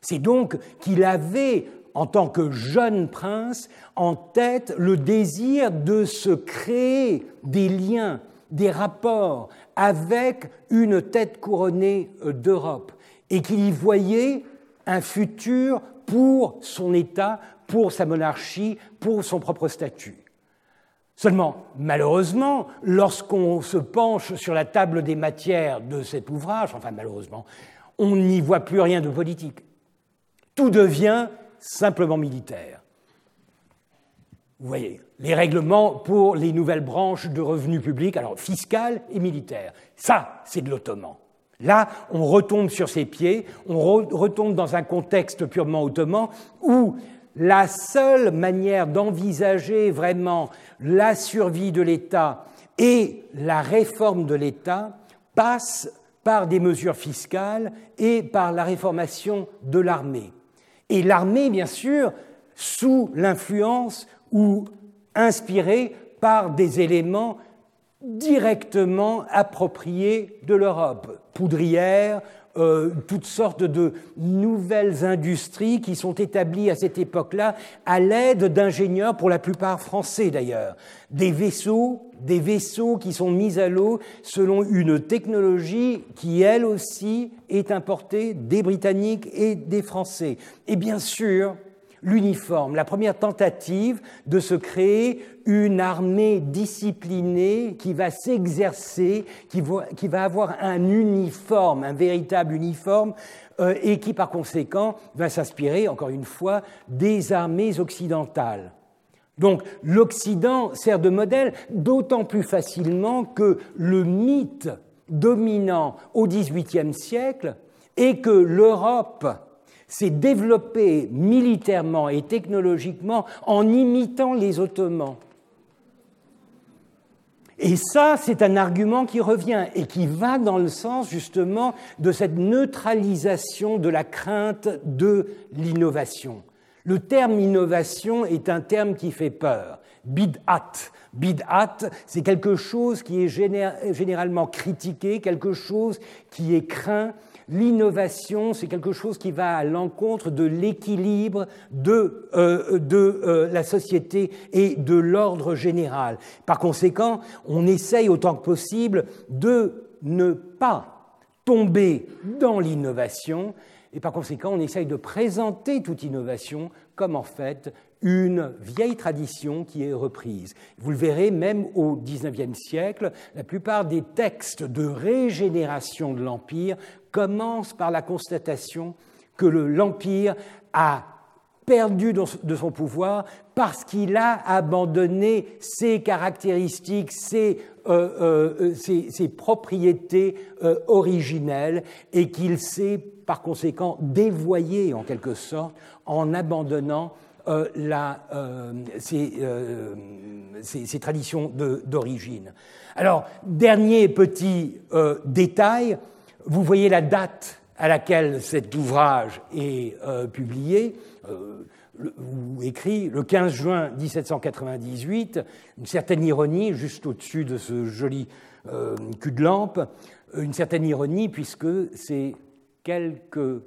S1: C'est donc qu'il avait, en tant que jeune prince, en tête le désir de se créer des liens, des rapports avec une tête couronnée euh, d'Europe, et qu'il y voyait un futur pour son État, pour sa monarchie, pour son propre statut. Seulement, malheureusement, lorsqu'on se penche sur la table des matières de cet ouvrage, enfin malheureusement, on n'y voit plus rien de politique. Tout devient simplement militaire. Vous voyez, les règlements pour les nouvelles branches de revenus publics, alors fiscales et militaires, ça, c'est de l'ottoman. Là, on retombe sur ses pieds, on retombe dans un contexte purement ottoman où la seule manière d'envisager vraiment la survie de l'État et la réforme de l'État passe par des mesures fiscales et par la réformation de l'armée. Et l'armée, bien sûr, sous l'influence ou inspirée par des éléments directement appropriés de l'Europe, poudrière, euh, toutes sortes de nouvelles industries qui sont établies à cette époque-là à l'aide d'ingénieurs, pour la plupart français d'ailleurs. Des vaisseaux, des vaisseaux qui sont mis à l'eau selon une technologie qui, elle aussi, est importée des Britanniques et des Français. Et bien sûr, l'uniforme, la première tentative de se créer une armée disciplinée qui va s'exercer, qui, qui, va avoir un uniforme, un véritable uniforme, euh, et qui par conséquent va s'inspirer, encore une fois, des armées occidentales. Donc l'Occident sert de modèle d'autant plus facilement que le mythe dominant au XVIIIe siècle est que l'Europe s'est développé militairement et technologiquement en imitant les Ottomans. Et ça, c'est un argument qui revient et qui va dans le sens justement de cette neutralisation de la crainte de l'innovation. Le terme innovation est un terme qui fait peur. Bid'at. Bid'at, c'est quelque chose qui est généralement critiqué, quelque chose qui est craint, l'innovation, c'est quelque chose qui va à l'encontre de l'équilibre de, euh, euh, euh, la société et de l'ordre général. Par conséquent, on essaye autant que possible de ne pas tomber dans l'innovation, et par conséquent, on essaye de présenter toute innovation comme en fait une vieille tradition qui est reprise. Vous le verrez même au XIXe siècle, la plupart des textes de régénération de l'Empire commence par la constatation que l'Empire a perdu de son pouvoir parce qu'il a abandonné ses caractéristiques, ses, euh, euh, euh, propriétés originelles et qu'il s'est par conséquent dévoyé en quelque sorte en abandonnant ses, traditions d'origine. Alors, dernier petit détail, vous voyez la date à laquelle cet ouvrage est euh, publié euh, ou écrit, le 15 juin 1798, une certaine ironie, juste au-dessus de ce joli euh, cul de lampe, une certaine ironie puisque c'est quelques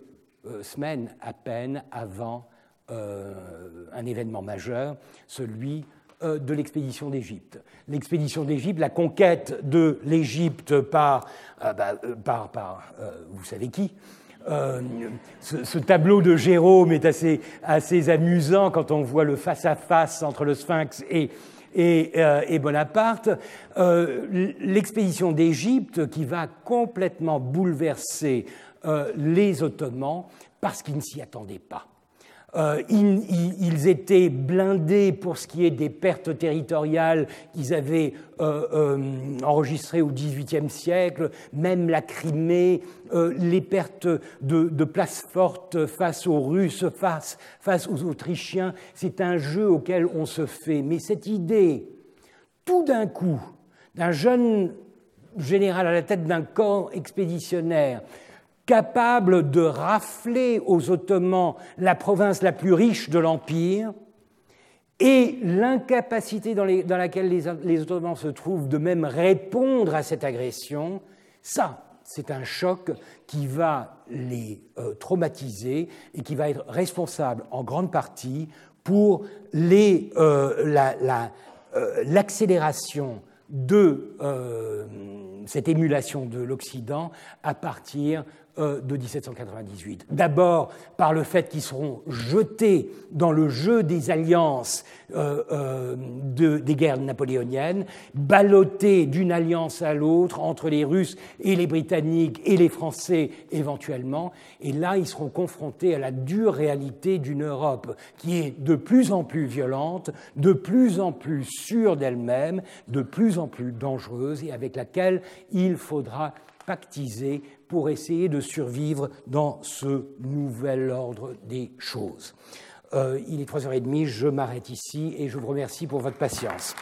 S1: semaines à peine avant un événement majeur, celui euh, de l'expédition d'Égypte. L'expédition d'Égypte, la conquête de l'Égypte par, euh, bah, euh, par, par vous savez qui ce, tableau de Jérôme est assez, assez amusant quand on voit le face-à-face entre le sphinx et, et, et Bonaparte. L'expédition d'Égypte qui va complètement bouleverser les Ottomans parce qu'ils ne s'y attendaient pas. Euh, ils, étaient blindés pour ce qui est des pertes territoriales qu'ils avaient euh, euh, enregistrées au XVIIIe siècle, même la Crimée, les pertes de, places fortes face aux Russes, face, face aux Autrichiens. C'est un jeu auquel on se fait. Mais cette idée, tout d'un coup, d'un jeune général à la tête d'un camp expéditionnaire, capable de rafler aux Ottomans la province la plus riche de l'Empire, et l'incapacité dans, laquelle les, Ottomans se trouvent de même répondre à cette agression, ça, c'est un choc qui va les euh, traumatiser et qui va être responsable en grande partie pour euh, euh, l'accélération de cette émulation de l'Occident à partir euh, de 1798. D'abord par le fait qu'ils seront jetés dans le jeu des alliances euh, euh, des guerres napoléoniennes, ballottés d'une alliance à l'autre entre les Russes et les Britanniques et les Français éventuellement. Et là, ils seront confrontés à la dure réalité d'une Europe qui est de plus en plus violente, de plus en plus sûre d'elle-même, de plus en plus dangereuse et avec laquelle il faudra pactiser pour essayer de survivre dans ce nouvel ordre des choses. Euh, il est 3h30, je m'arrête ici et je vous remercie pour votre patience.